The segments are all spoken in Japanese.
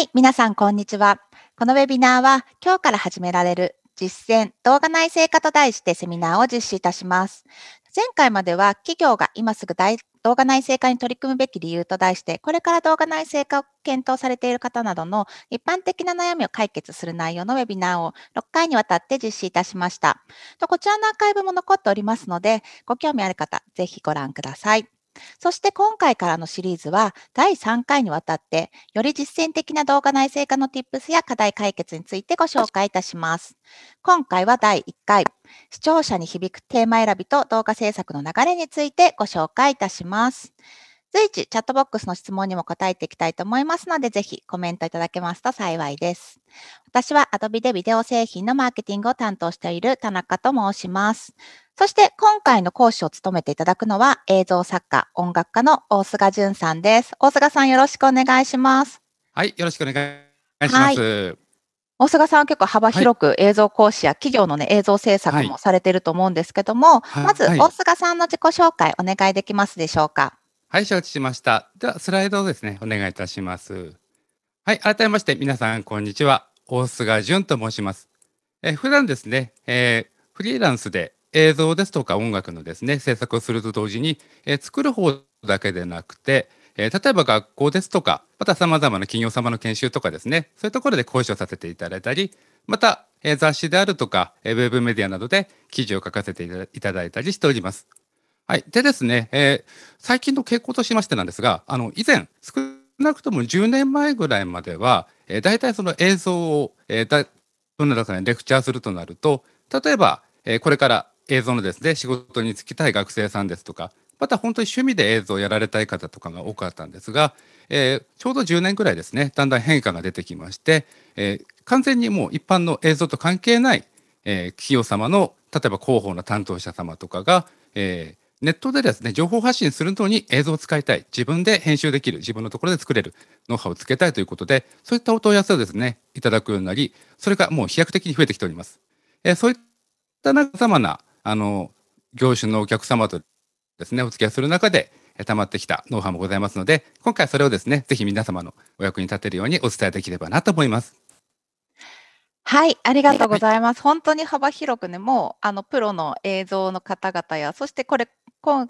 はい、皆さん、こんにちは。このウェビナーは、今日から始められる実践動画内製化と題してセミナーを実施いたします。前回までは、企業が今すぐ動画内製化に取り組むべき理由と題して、これから動画内製化を検討されている方などの一般的な悩みを解決する内容のウェビナーを6回にわたって実施いたしました。こちらのアーカイブも残っておりますので、ご興味ある方、ぜひご覧ください。そして今回からのシリーズは第3回にわたってより実践的な動画内製化の Tips や課題解決についてご紹介いたします。今回は第1回視聴者に響くテーマ選びと動画制作の流れについてご紹介いたします。随時チャットボックスの質問にも答えていきたいと思いますので、ぜひコメントいただけますと幸いです。私は Adobe でビデオ製品のマーケティングを担当している田中と申します。そして今回の講師を務めていただくのは映像作家、音楽家の大菅淳さんです。大菅さんよろしくお願いします。はい、よろしくお願いします。はい、大菅さんは結構幅広く映像講師や企業のね、映像制作もされてると思うんですけども、はい、まず大菅さんの自己紹介お願いできますでしょうか。はい、承知しました。では、スライドをですね、お願いいたします。はい、改めまして、皆さん、こんにちは。大菅淳と申します。え普段ですね、えー、フリーランスで、映像ですとか音楽のですね制作をすると同時に、えー、作る方だけでなくて、えー、例えば学校ですとかまたさまざまな企業様の研修とかですねそういうところで講師をさせていただいたりまた、えー、雑誌であるとか、えー、ウェブメディアなどで記事を書かせていただいたりしております。はい、でですね、えー、最近の傾向としましてなんですがあの以前少なくとも10年前ぐらいまでは、えー、大体その映像を、えー、だどんな中でレクチャーするとなると例えば、えー、これから映像のですね仕事に就きたい学生さんですとかまた本当に趣味で映像をやられたい方とかが多かったんですが、えー、ちょうど10年ぐらいですねだんだん変化が出てきまして、えー、完全にもう一般の映像と関係ない、えー、企業様の例えば広報の担当者様とかが、えネットでですね情報発信するのに映像を使いたい自分で編集できる自分のところで作れるノウハウをつけたいということでそういったお問い合わせをですねいただくようになりそれがもう飛躍的に増えてきております。えそういった様々なあの業種のお客様とですねお付き合いする中で溜まってきたノウハウもございますので今回それをですねぜひ皆様のお役に立てるようにお伝えできればなと思います。はい、ありがとうございます。はい、本当に幅広くね、もうあのプロの映像の方々や、そしてこれ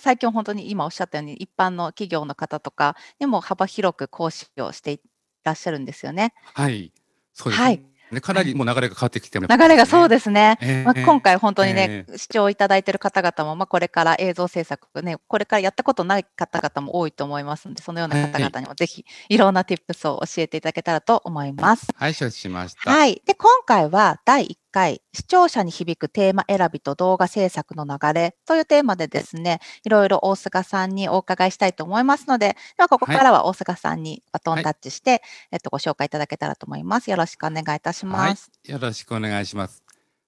最近本当に今おっしゃったように一般の企業の方とかにも幅広く講師をしていらっしゃるんですよね。はい、そうですね。はいね、かなりもう流れが変わってきて、ね、流れがそうですね、えー、まあ、今回本当にね、えー、視聴いただいている方々も、まあ、これから映像制作、ね、これからやったことない方々も多いと思いますので、そのような方々にもぜひ、いろんなティップスを教えていただけたらと思います。はい、承知しました。はい。で、今回は第回、視聴者に響くテーマ選びと動画制作の流れというテーマでですね、いろいろ大菅さんにお伺いしたいと思いますので、ではここからは大菅さんにバトンタッチして、はい、えっと、ご紹介いただけたらと思います。よろしくお願いいたします。はい、よろしくお願いします。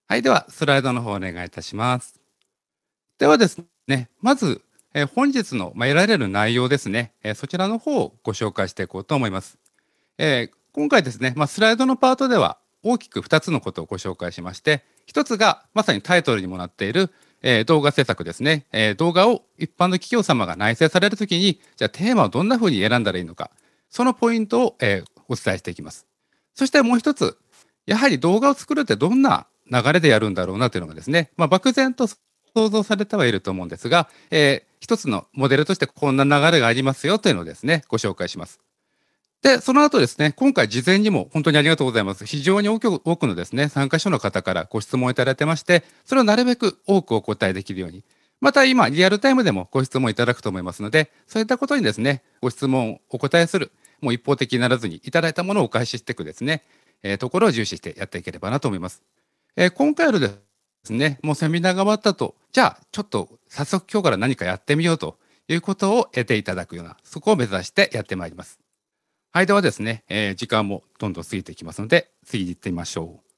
はい、ではスライドの方お願いいたします。ではですね、まず、え本日の、まあ、得られる内容ですね、えそちらの方をご紹介していこうと思います。えー、今回ですね、まあ、スライドのパートでは、大きく2つのことをご紹介しまして1つがまさにタイトルにもなっている、えー、動画制作ですね、えー、動画を一般の企業様が内製されるときにじゃあテーマをどんなふうに選んだらいいのかそのポイントを、えー、お伝えしていきますそしてもう1つやはり動画を作るってどんな流れでやるんだろうなというのがですね、まあ、漠然と想像されてはいると思うんですが、えー、一つのモデルとしてこんな流れがありますよというのをですねご紹介しますで、その後ですね、今回事前にも本当にありがとうございます。非常に多くのですね、参加者の方からご質問いただいてまして、それをなるべく多くお答えできるように。また今、リアルタイムでもご質問いただくと思いますので、そういったことにですね、ご質問をお答えする、もう一方的にならずに、いただいたものをお返ししていくですね、えー、ところを重視してやっていければなと思います。えー、今回のですね、もうセミナーが終わったと、じゃあ、ちょっと早速今日から何かやってみようということを得ていただくような、そこを目指してやってまいります。はい、ではですね、えー、時間もどんどん過ぎていきますので、次に行ってみましょう。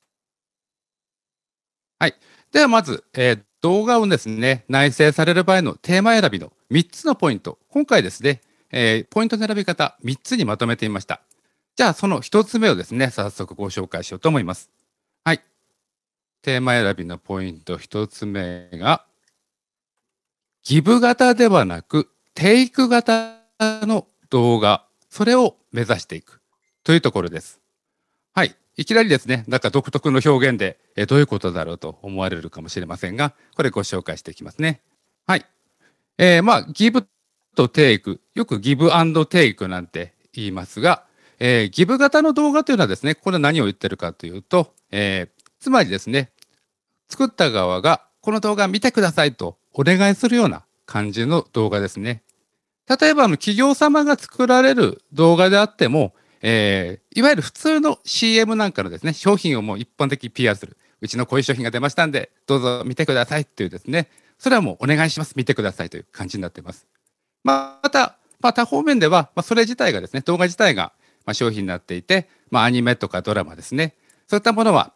はい。ではまず、えー、動画をですね、内製される場合のテーマ選びの3つのポイント。今回ですね、えー、ポイントの選び方3つにまとめてみました。じゃあその1つ目をですね、早速ご紹介しようと思います。はい。テーマ選びのポイント1つ目が、ギブ型ではなく、テイク型の動画それを目指していくというところです。はい。いきなりですね、なんか独特の表現で、えどういうことだろうと思われるかもしれませんが、これご紹介していきますね。はい。えー、まあ、ギブとテイク、よくギブテイクなんて言いますが、えー、ギブ型の動画というのはですね、これ何を言ってるかというと、えー、つまりですね、作った側がこの動画見てくださいとお願いするような感じの動画ですね。例えば企業様が作られる動画であっても、えー、いわゆる普通の CM なんかのですね、商品をもう一般的に PR する。うちのこういう商品が出ましたんで、どうぞ見てくださいというですね、それはもうお願いします、見てくださいという感じになっています。まあ、また、まあ、他方面では、まあ、それ自体がですね、動画自体がまあ商品になっていて、まあ、アニメとかドラマですね、そういったものは、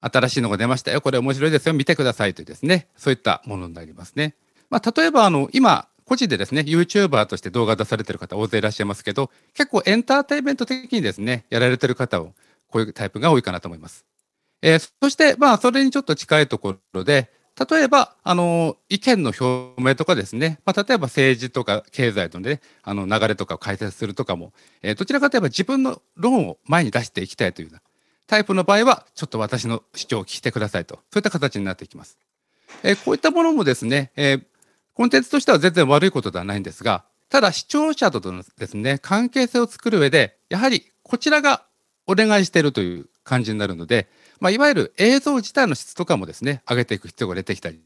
新しいのが出ましたよ、これ面白いですよ、見てくださいというですね、そういったものになりますね。まあ、例えば、あの、今、個人でですね、YouTuber として動画出されてる方大勢いらっしゃいますけど、結構エンターテインメント的にですね、やられてる方を、こういうタイプが多いかなと思います。えー、そして、まあ、それにちょっと近いところで、例えば、あの、意見の表明とかですね、まあ、例えば政治とか経済のね、あの流れとかを解説するとかも、えー、どちらかといえば自分の論を前に出していきたいというようなタイプの場合は、ちょっと私の主張を聞いてくださいと、そういった形になっていきます。えー、こういったものもですね、えー、コンテンツとしては全然悪いことではないんですが、ただ視聴者とのですね、関係性を作る上で、やはりこちらがお願いしているという感じになるので、まあ、いわゆる映像自体の質とかもですね、上げていく必要が出てきたり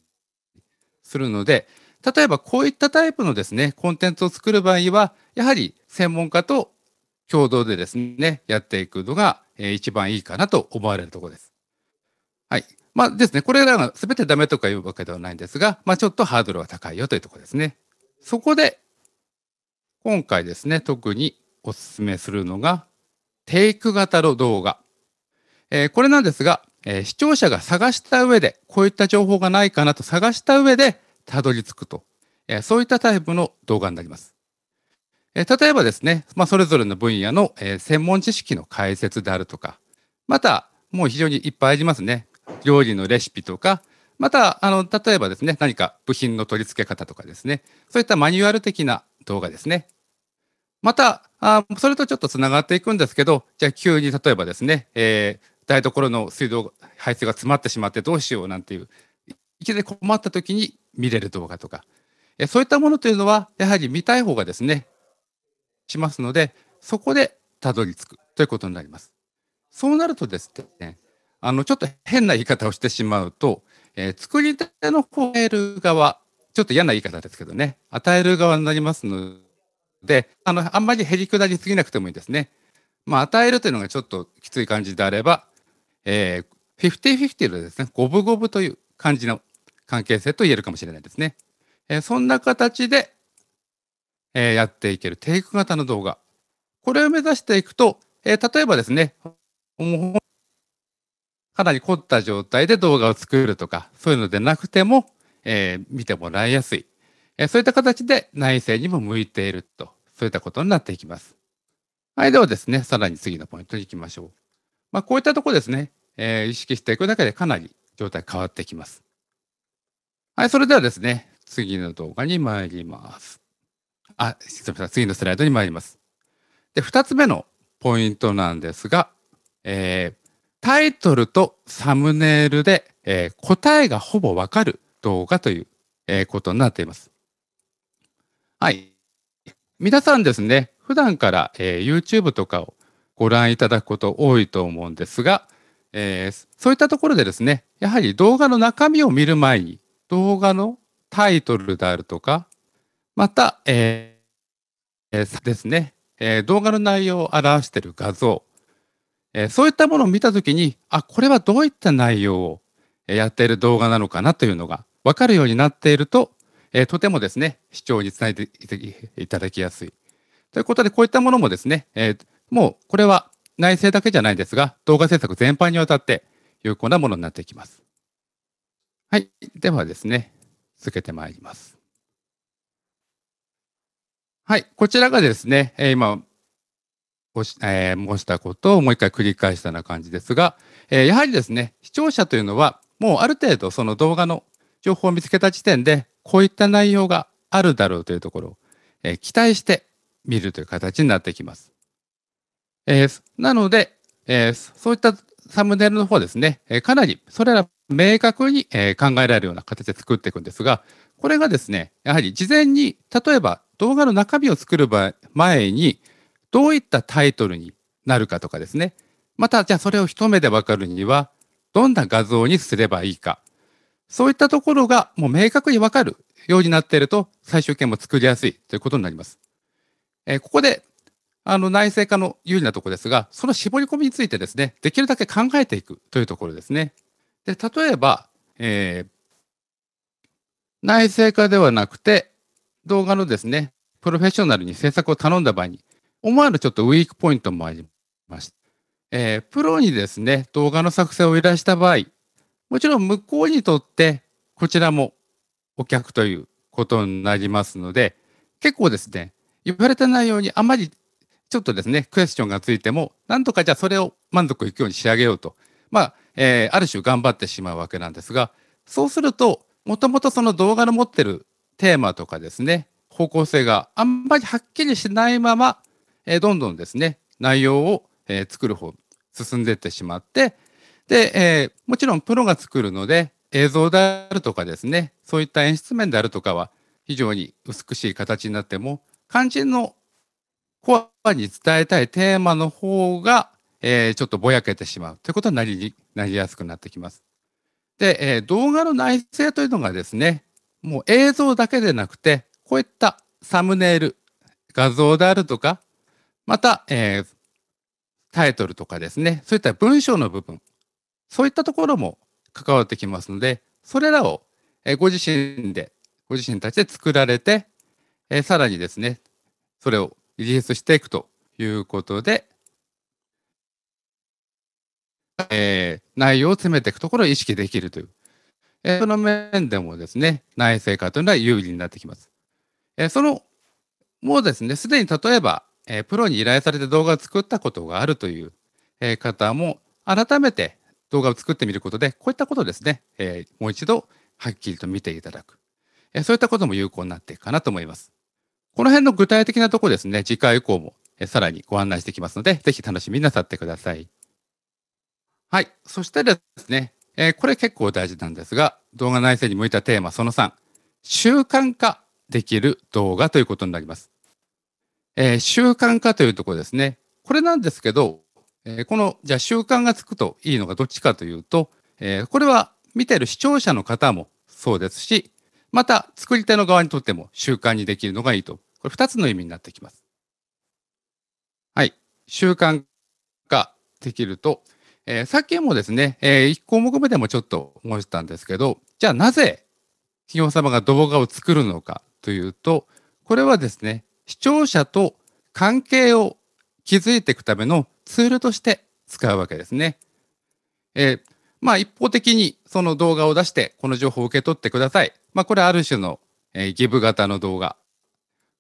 するので、例えばこういったタイプのですね、コンテンツを作る場合は、やはり専門家と共同でですね、やっていくのが一番いいかなと思われるところです。はい。まあですね、これらが全てダメとかいうわけではないんですが、まあ、ちょっとハードルは高いよというところですね。そこで、今回ですね、特にお勧めするのが、テイク型の動画。えー、これなんですが、えー、視聴者が探した上で、こういった情報がないかなと探した上で、たどり着くと、えー、そういったタイプの動画になります。え例えばですね、まあ、それぞれの分野の、え専門知識の解説であるとか、また、もう非常にいっぱいありますね。料理のレシピとか、またあの例えばですね何か部品の取り付け方とかですねそういったマニュアル的な動画ですねまたあそれとちょっとつながっていくんですけどじゃあ急に例えばですね、えー、台所の水道排水が詰まってしまってどうしようなんていういきなり困った時に見れる動画とかえそういったものというのはやはり見たい方がですねしますのでそこでたどり着くということになりますそうなるとですねあの、ちょっと変な言い方をしてしまうと、えー、作り手の方える側、ちょっと嫌な言い方ですけどね、与える側になりますので、あの、あんまりへりくだりすぎなくてもいいですね。まあ、与えるというのがちょっときつい感じであれば、えー、50-50でですね、五分五分という感じの関係性と言えるかもしれないですね。えー、そんな形で、えー、やっていけるテイク型の動画。これを目指していくと、えー、例えばですね、かなり凝った状態で動画を作るとか、そういうのでなくても、えー、見てもらいやすい、えー、そういった形で内政にも向いていると、そういったことになっていきます。はい、ではですね、さらに次のポイントに行きましょう。まあ、こういったところですね、えー、意識していくだけでかなり状態変わってきます。はい、それではですね、次の動画に参ります。あ、すみません、次のスライドに参ります。で、二つ目のポイントなんですが、えー、タイトルとサムネイルで、えー、答えがほぼわかる動画という、えー、ことになっています。はい。皆さんですね、普段から、えー、YouTube とかをご覧いただくこと多いと思うんですが、えー、そういったところでですね、やはり動画の中身を見る前に、動画のタイトルであるとか、また、えー、えー、ですね、え動画の内容を表している画像、えそういったものを見た時にあこれはどういった内容をやっている動画なのかなというのが分かるようになっていると、えとてもですね視聴につないでいただきやすい。ということでこういったものもですね、えもうこれは内政だけじゃないですが動画制作全般にわたって有効なものになっていきます。はい。ではですね、続けてまいります。はい。こちらがですね、今えー、申したことをもう一回繰り返したような感じですが、えー、やはりですね、視聴者というのは、もうある程度その動画の情報を見つけた時点で、こういった内容があるだろうというところを、えー、期待して見るという形になってきます。えなので、えそういったサムネイルの方ですね、えかなりそれら明確に、え考えられるような形で作っていくんですが、これがですね、やはり事前に、例えば動画の中身を作る前に、どういったタイトルになるかとかですね。また、じゃあそれを一目でわかるには、どんな画像にすればいいか。そういったところがもう明確にわかるようになっていると、最終形も作りやすいということになります。えー、ここで、あの内製化の有利なところですが、その絞り込みについてですね、できるだけ考えていくというところですね。で例えば、えー、内製化ではなくて、動画のですね、プロフェッショナルに制作を頼んだ場合に、思わぬちょっとウィークポイントもありました。えー、プロにですね、動画の作成を依頼した場合、もちろん向こうにとって、こちらもお客ということになりますので、結構ですね、言われた内容にあまりちょっとですね、クエスチョンがついても、なんとかじゃあそれを満足いくように仕上げようと、まあ、えー、ある種頑張ってしまうわけなんですが、そうすると、もともとその動画の持ってるテーマとかですね、方向性があんまりはっきりしないまま、えー、どんどんですね内容を、えー、作る方進んでいってしまってで、えー、もちろんプロが作るので映像であるとかですねそういった演出面であるとかは非常に美しい形になっても肝心のコアに伝えたいテーマの方が、えー、ちょっとぼやけてしまうということになりなりやすくなってきます。で、えー、動画の内製というのがですねもう映像だけでなくてこういったサムネイル画像であるとかまた、えー、タイトルとかですね、そういった文章の部分、そういったところも関わってきますので、それらをご自身で、ご自身たちで作られて、えさらにですね、それをリリースしていくということで、えー、内容を詰めていくところを意識できるという、えー、その面でもですね、内製化というのは有利になってきます。えー、その、もうですね、すでに例えば、えプロに依頼されて動画を作ったことがあるという、え方も改めて動画を作ってみることでこういったことですね、えもう一度はっきりと見ていただく、えそういったことも有効になっていくかなと思います。この辺の具体的なところですね、次回以降も、えさらにご案内してきますので、ぜひ楽しみになさってください。はい。そしてですね、えこれ結構大事なんですが、動画内政に向いたテーマその3、習慣化できる動画ということになります。えー、習慣化というところですね。これなんですけど、えー、この、じゃあ習慣がつくといいのがどっちかというと、えー、これは見てる視聴者の方もそうですし、また作り手の側にとっても習慣にできるのがいいと。これ二つの意味になってきます。はい。習慣化できると、えー、さっきもですね、えー、1項目目でもちょっと申したんですけど、じゃあなぜ企業様が動画を作るのかというと、これはですね、視聴者と関係を築いていくためのツールとして使うわけですね。えー、まあ一方的にその動画を出してこの情報を受け取ってください。まあこれある種の、えー、ギブ型の動画。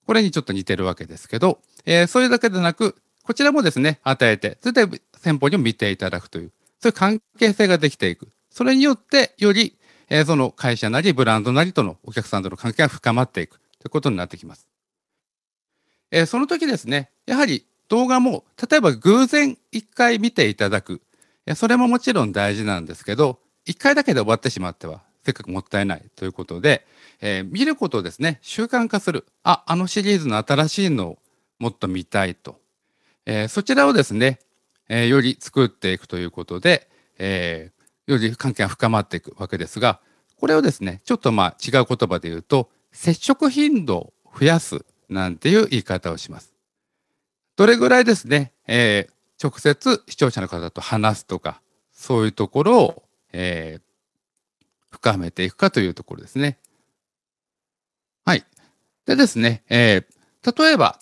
これにちょっと似てるわけですけど、えー、それだけでなく、こちらもですね、与えて、それで先方にも見ていただくという、そういう関係性ができていく。それによって、より、えー、その会社なりブランドなりとのお客さんとの関係が深まっていくということになってきます。えー、その時ですね、やはり動画も、例えば偶然1回見ていただく、それももちろん大事なんですけど、1回だけで終わってしまっては、せっかくもったいないということで、えー、見ることをですね、習慣化する。あ、あのシリーズの新しいのをもっと見たいと。えー、そちらをですね、えー、より作っていくということで、えより関係が深まっていくわけですが、これをですね、ちょっとまあ違う言葉で言うと、接触頻度を増やすなんていう言い方をします。どれぐらいですね、えー、直接視聴者の方と話すとか、そういうところを、えー、深めていくかというところですね。はい。でですね、えー、例えば、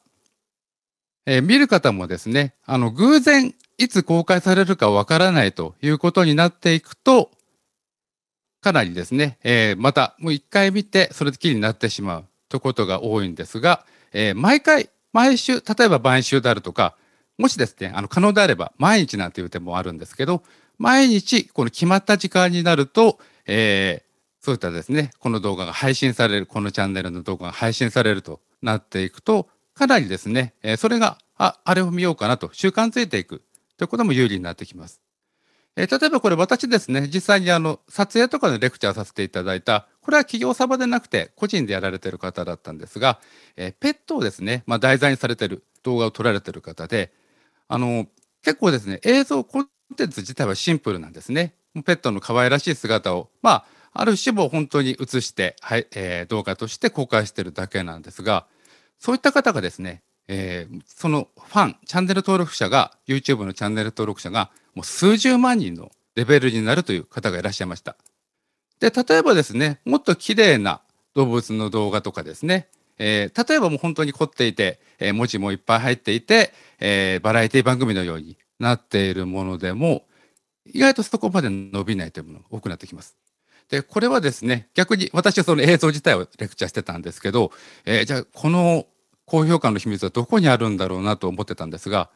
え見る方もですね、あの、偶然、いつ公開されるかわからないということになっていくと、かなりですね、えまた、もう一回見て、それで気になってしまうということが多いんですが、えー、毎回、毎週、例えば毎週であるとか、もしですね、あの可能であれば、毎日なんていう手もあるんですけど、毎日、この決まった時間になると、えー、そういったですね、この動画が配信される、このチャンネルの動画が配信されるとなっていくと、かなりですね、えー、それが、あ、あれを見ようかなと習慣づいていくということも有利になってきます。えー、例えばこれ私ですね、実際にあの撮影とかのレクチャーさせていただいたこれは企業様でなくて個人でやられてる方だったんですが、えー、ペットをですね、まあ、題材にされてる動画を撮られてる方であの結構ですね映像コンテンツ自体はシンプルなんですね。ペットの可愛らしい姿を、まあ、ある種も本当に映して、はいえー、動画として公開してるだけなんですがそういった方がですね、えー、そのファンチャンネル登録者が YouTube のチャンネル登録者がもう数十万人のレベルになるという方がいらっしゃいました。で、例えばですね、もっと綺麗な動物の動画とかですね、えー、例えばもう本当に凝っていて、えー、文字もいっぱい入っていて、えー、バラエティ番組のようになっているものでも、意外とそこまで伸びないというものが多くなってきます。で、これはですね、逆に私はその映像自体をレクチャーしてたんですけど、えじゃあこの高評価の秘密はどこにあるんだろうなと思ってたんですが、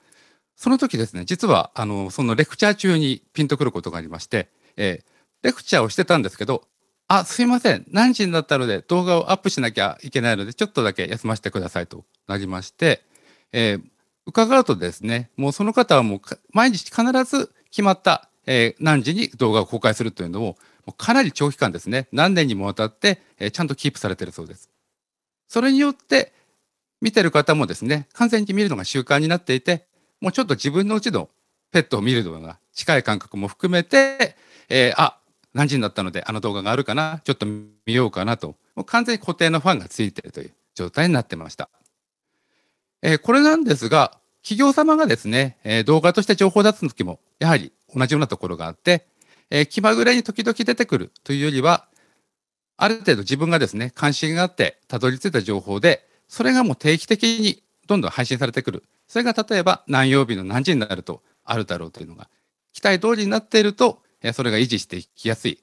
その時ですね、実はあのそのレクチャー中にピンとくることがありまして、えーレクチャーをしてたんですけど、あ、すいません、何時になったので動画をアップしなきゃいけないので、ちょっとだけ休ませてくださいとなりまして、えー、伺うとですね、もうその方はもう毎日必ず決まった、えー、何時に動画を公開するというのを、かなり長期間ですね、何年にもわたって、えー、ちゃんとキープされてるそうです。それによって、見てる方もですね、完全に見るのが習慣になっていて、もうちょっと自分のうちのペットを見るのが近い感覚も含めて、えー、あ何時になったのであの動画があるかなちょっと見ようかなともう完全に固定のファンがついているという状態になってました、えー、これなんですが企業様がですね、えー、動画として情報を出す時もやはり同じようなところがあって、えー、気まぐれに時々出てくるというよりはある程度自分がですね関心があってたどり着いた情報でそれがもう定期的にどんどん配信されてくるそれが例えば何曜日の何時になるとあるだろうというのが期待通りになっているとそれが維持していきやすい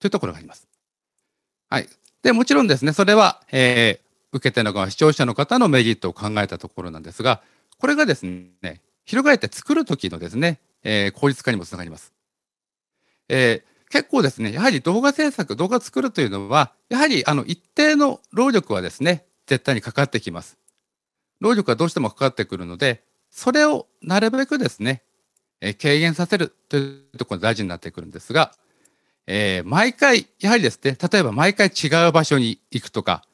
というところがあります。はい。で、もちろんですね、それは、えー、受け手の側、視聴者の方のメリットを考えたところなんですが、これがですね、広がって作るときのですね、えー、効率化にもつながります。えー、結構ですね、やはり動画制作、動画作るというのは、やはりあの一定の労力はですね、絶対にかかってきます。労力はどうしてもかかってくるので、それをなるべくですね、え軽減させるというところが大事になってくるんですが、えー、毎回、やはりですね、例えば毎回違う場所に行くとか、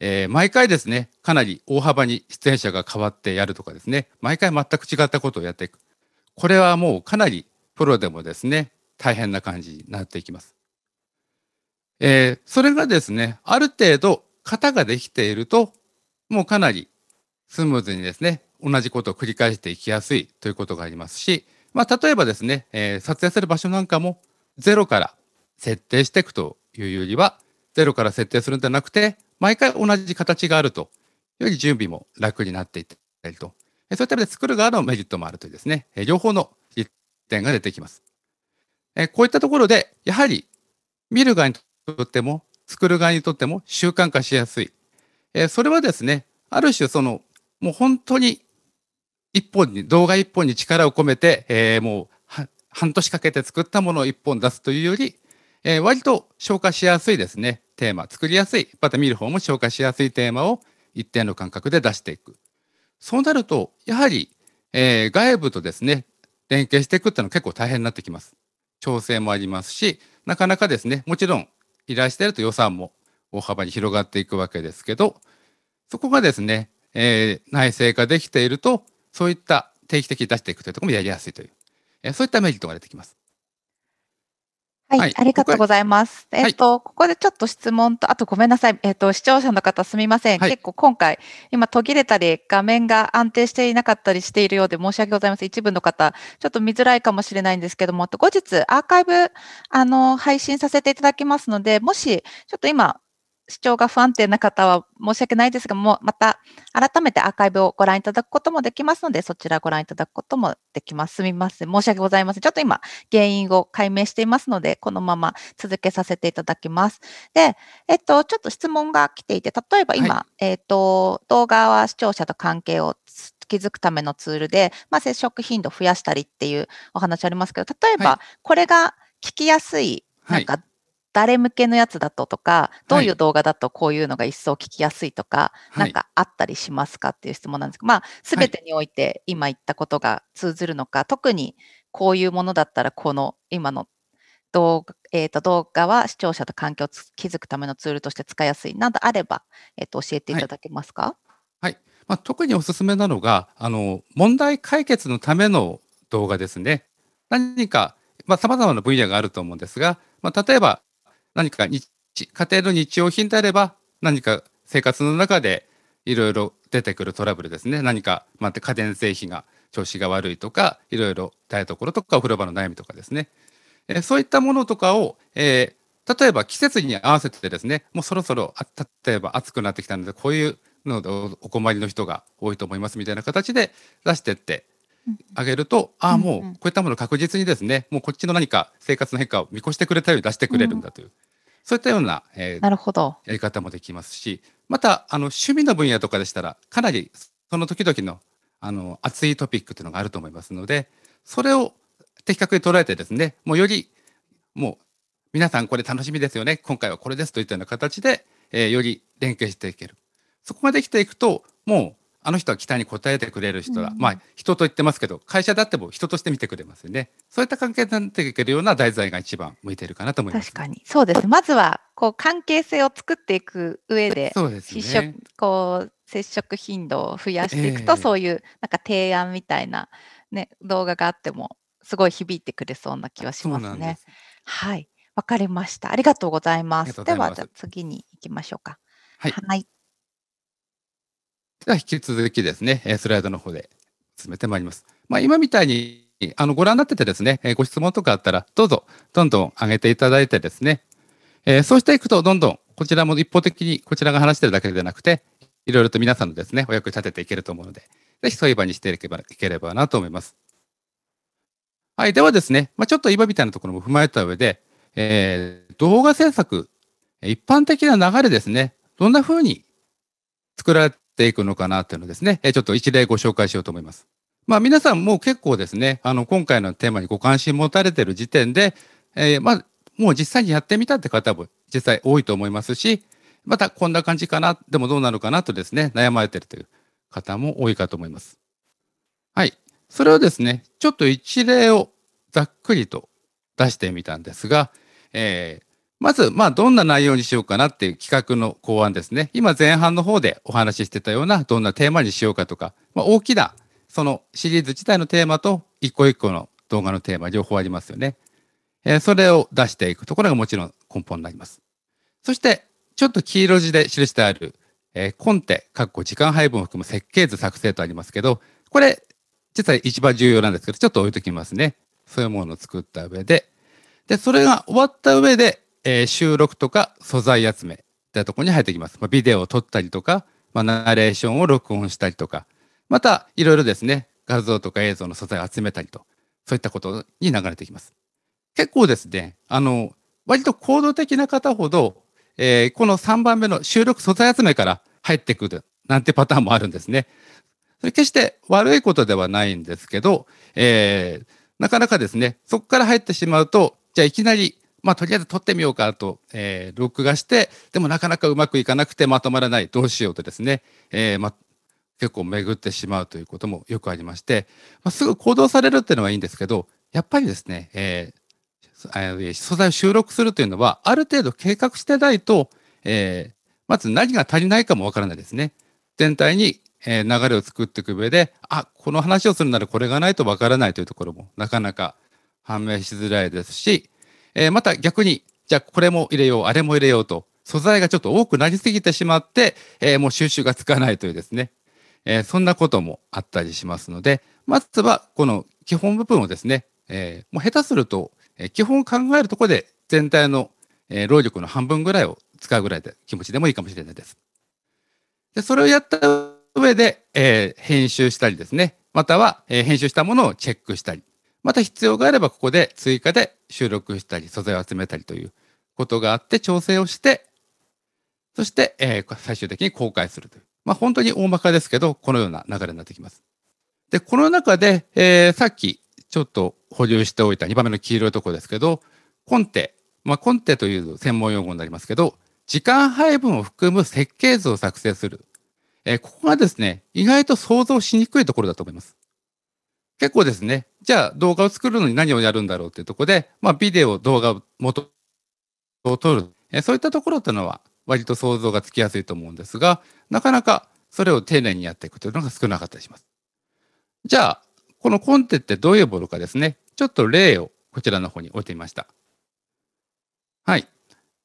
えー、毎回ですね、かなり大幅に出演者が変わってやるとかですね、毎回全く違ったことをやっていく。これはもうかなりプロでもですね、大変な感じになっていきます。えー、それがですね、ある程度型ができていると、もうかなりスムーズにですね、同じことを繰り返していきやすいということがありますし、まあ、例えばですね、えー、撮影する場所なんかも0から設定していくというよりは、0から設定するんじゃなくて、毎回同じ形があると、より準備も楽になっていったりと、そういった意味で作る側のメリットもあるというですね、両方の利点が出てきます。こういったところで、やはり見る側にとっても、作る側にとっても習慣化しやすい。それはですね、ある種その、もう本当に一本に、動画一本に力を込めて、えー、もう半年かけて作ったものを一本出すというより、えー、割と消化しやすいですね、テーマ、作りやすい、また見る方も消化しやすいテーマを一定の間隔で出していく。そうなると、やはり、えー、外部とですね、連携していくっていうのは結構大変になってきます。調整もありますし、なかなかですね、もちろん依頼していると予算も大幅に広がっていくわけですけど、そこがですね、えー、内製化できていると、そういった定期的に出していくというところもやりやすいという、えそういったメリットが出てきます。はい、ありがとうございます。えっ、ー、と、ここでちょっと質問と、あとごめんなさい。えっ、と、視聴者の方すみません。はい、結構今回、今途切れたり、画面が安定していなかったりしているようで申し訳ございません。一部の方、ちょっと見づらいかもしれないんですけども、後日アーカイブ、あの、配信させていただきますので、もし、ちょっと今、視聴が不安定な方は申し訳ないですが、もうまた改めてアーカイブをご覧いただくこともできますので、そちらご覧いただくこともできます。すみません。申し訳ございません。ちょっと今、原因を解明していますので、このまま続けさせていただきます。で、えっと、ちょっと質問が来ていて、例えば今、はい、えっと、動画は視聴者と関係を築くためのツールで、まあ、接触頻度を増やしたりっていうお話ありますけど、例えば、これが聞きやすい、い、なんか誰向けのやつだととか、どういう動画だとこういうのが一層聞きやすいとか、はい、なんかあったりしますかっていう質問なんですけど、まあ、すべてにおいて今言ったことが通ずるのか、はい、特にこういうものだったら、この今の動画,、えー、と動画は視聴者と環境を築くためのツールとして使いやすいなどあれば、えー、と教えていただけますか、はい、はい、まあ、特におすすめなのがあの問題解決のための動画ですね。何かさまざ、まな分野があると思うんですが、まあ、例えば何か日家庭の日用品であれば何か生活の中でいろいろ出てくるトラブルですね何か、まあ、家電製品が調子が悪いとかいろいろ台所とかお風呂場の悩みとかですね、えそういったものとかを、えー、例えば季節に合わせてですねもうそろそろ例えば暑くなってきたのでこういうのでお困りの人が多いと思いますみたいな形で出してってあげると、ああもうこういったもの確実にですねもうこっちの何か生活の変化を見越してくれたように出してくれるんだという。うんそういったような、えー、なるほどやり方もできますし、またあの趣味の分野とかでしたら、かなりその時々のあの熱いトピックというのがあると思いますので、それを的確に捉えてですね、もうよりもう皆さんこれ楽しみですよね、今回はこれですといったような形で、えー、より連携していける。そこまできていくと、もうあの人は期待に応えてくれる人だ、うん、まあ人と言ってますけど会社だっても人として見てくれますよねそういった関係になっていけるような題材が一番向いてるかなと思います、確かにそうですまずはこう関係性を作っていく上でそうです、ね、こう接触頻度を増やしていくと、えー、そういうなんか提案みたいな、ね、動画があってもすごい響いてくれそうな気はしますね。すはいわかりましたありがとうございますではじゃ次に行きましょうか。はい、はいでは引き続きですね、スライドの方で進めてまいります。まあ、今みたいにあのご覧になっててですね、ご質問とかあったら、どうぞどんどん上げていただいてですね、えー、そうしていくと、どんどんこちらも一方的にこちらが話してるだけでなくて、いろいろと皆さんのですね、お役に立てていけると思うので、ぜひそういう場にしていけばいければなと思います。はい、ではですね、まあ、ちょっと今みたいなところも踏まえた上で、えー、動画制作、一般的な流れですね、どんなふうに作られていくのかなっていうのですね、えちょっと一例ご紹介しようと思います。まあ、皆さんもう結構ですね、あの今回のテーマにご関心持たれてる時点で、えー、まあ、もう実際にやってみたって方も実際多いと思いますし、またこんな感じかな、でもどうなのかなとですね、悩まれてるという方も多いかと思います。はい。それをですね、ちょっと一例をざっくりと出してみたんですが、えー、まず、まあ、どんな内容にしようかなっていう企画の考案ですね。今、前半の方でお話ししてたような、どんなテーマにしようかとか、まあ、大きな、そのシリーズ自体のテーマと、一個一個の動画のテーマ、両方ありますよね。えー、それを出していくところがもちろん根本になります。そして、ちょっと黄色字で記してある、えー、コンテ、括弧時間配分を含む設計図作成とありますけど、これ、実は一番重要なんですけど、ちょっと置いときますね。そういうものを作った上で、で、それが終わった上で、えー、収録とか素材集めってとこに入ってきます。まあ、ビデオを撮ったりとか、まあ、ナレーションを録音したりとか、またいろいろですね、画像とか映像の素材を集めたりと、そういったことに流れてきます。結構ですね、あの、割と行動的な方ほど、えー、この3番目の収録素材集めから入ってくるなんてパターンもあるんですね。それ決して悪いことではないんですけど、えー、なかなかですね、そこから入ってしまうと、じゃあいきなりまあ、とりあえず撮ってみようかと、えー、録画して、でもなかなかうまくいかなくてまとまらない、どうしようとですね、えーまあ、結構巡ってしまうということもよくありまして、まあ、すぐ行動されるっていうのはいいんですけど、やっぱりですね、えー、素材を収録するというのは、ある程度計画してないと、えー、まず何が足りないかもわからないですね。全体に流れを作っていく上で、あ、この話をするならこれがないとわからないというところもなかなか判明しづらいですし、えー、また逆に、じゃあこれも入れよう、あれも入れようと、素材がちょっと多くなりすぎてしまって、えー、もう収集がつかないというですね、えー、そんなこともあったりしますので、まずはこの基本部分をですね、えもう下手すると、え基本考えるところで全体の、え労力の半分ぐらいを使うぐらいで気持ちでもいいかもしれないです。でそれをやった上で、え編集したりですね、または、え編集したものをチェックしたり、また必要があればここで追加で収録したり素材を集めたりということがあって調整をしてそして、えー、最終的に公開するという、まあ、本当に大まかですけどこのような流れになってきます。でこの中で、えー、さっきちょっと保留しておいた2番目の黄色いところですけどコンテ、まあ、コンテという専門用語になりますけど時間配分を含む設計図を作成する、えー、ここがですね意外と想像しにくいところだと思います。結構ですね、じゃあ動画を作るのに何をやるんだろうっていうところで、まあ、ビデオ、動画を元を撮る、えそういったところっていうのは割と想像がつきやすいと思うんですが、なかなかそれを丁寧にやっていくというのが少なかったりします。じゃあ、このコンテってどういうものかですね、ちょっと例をこちらの方に置いてみました。はい。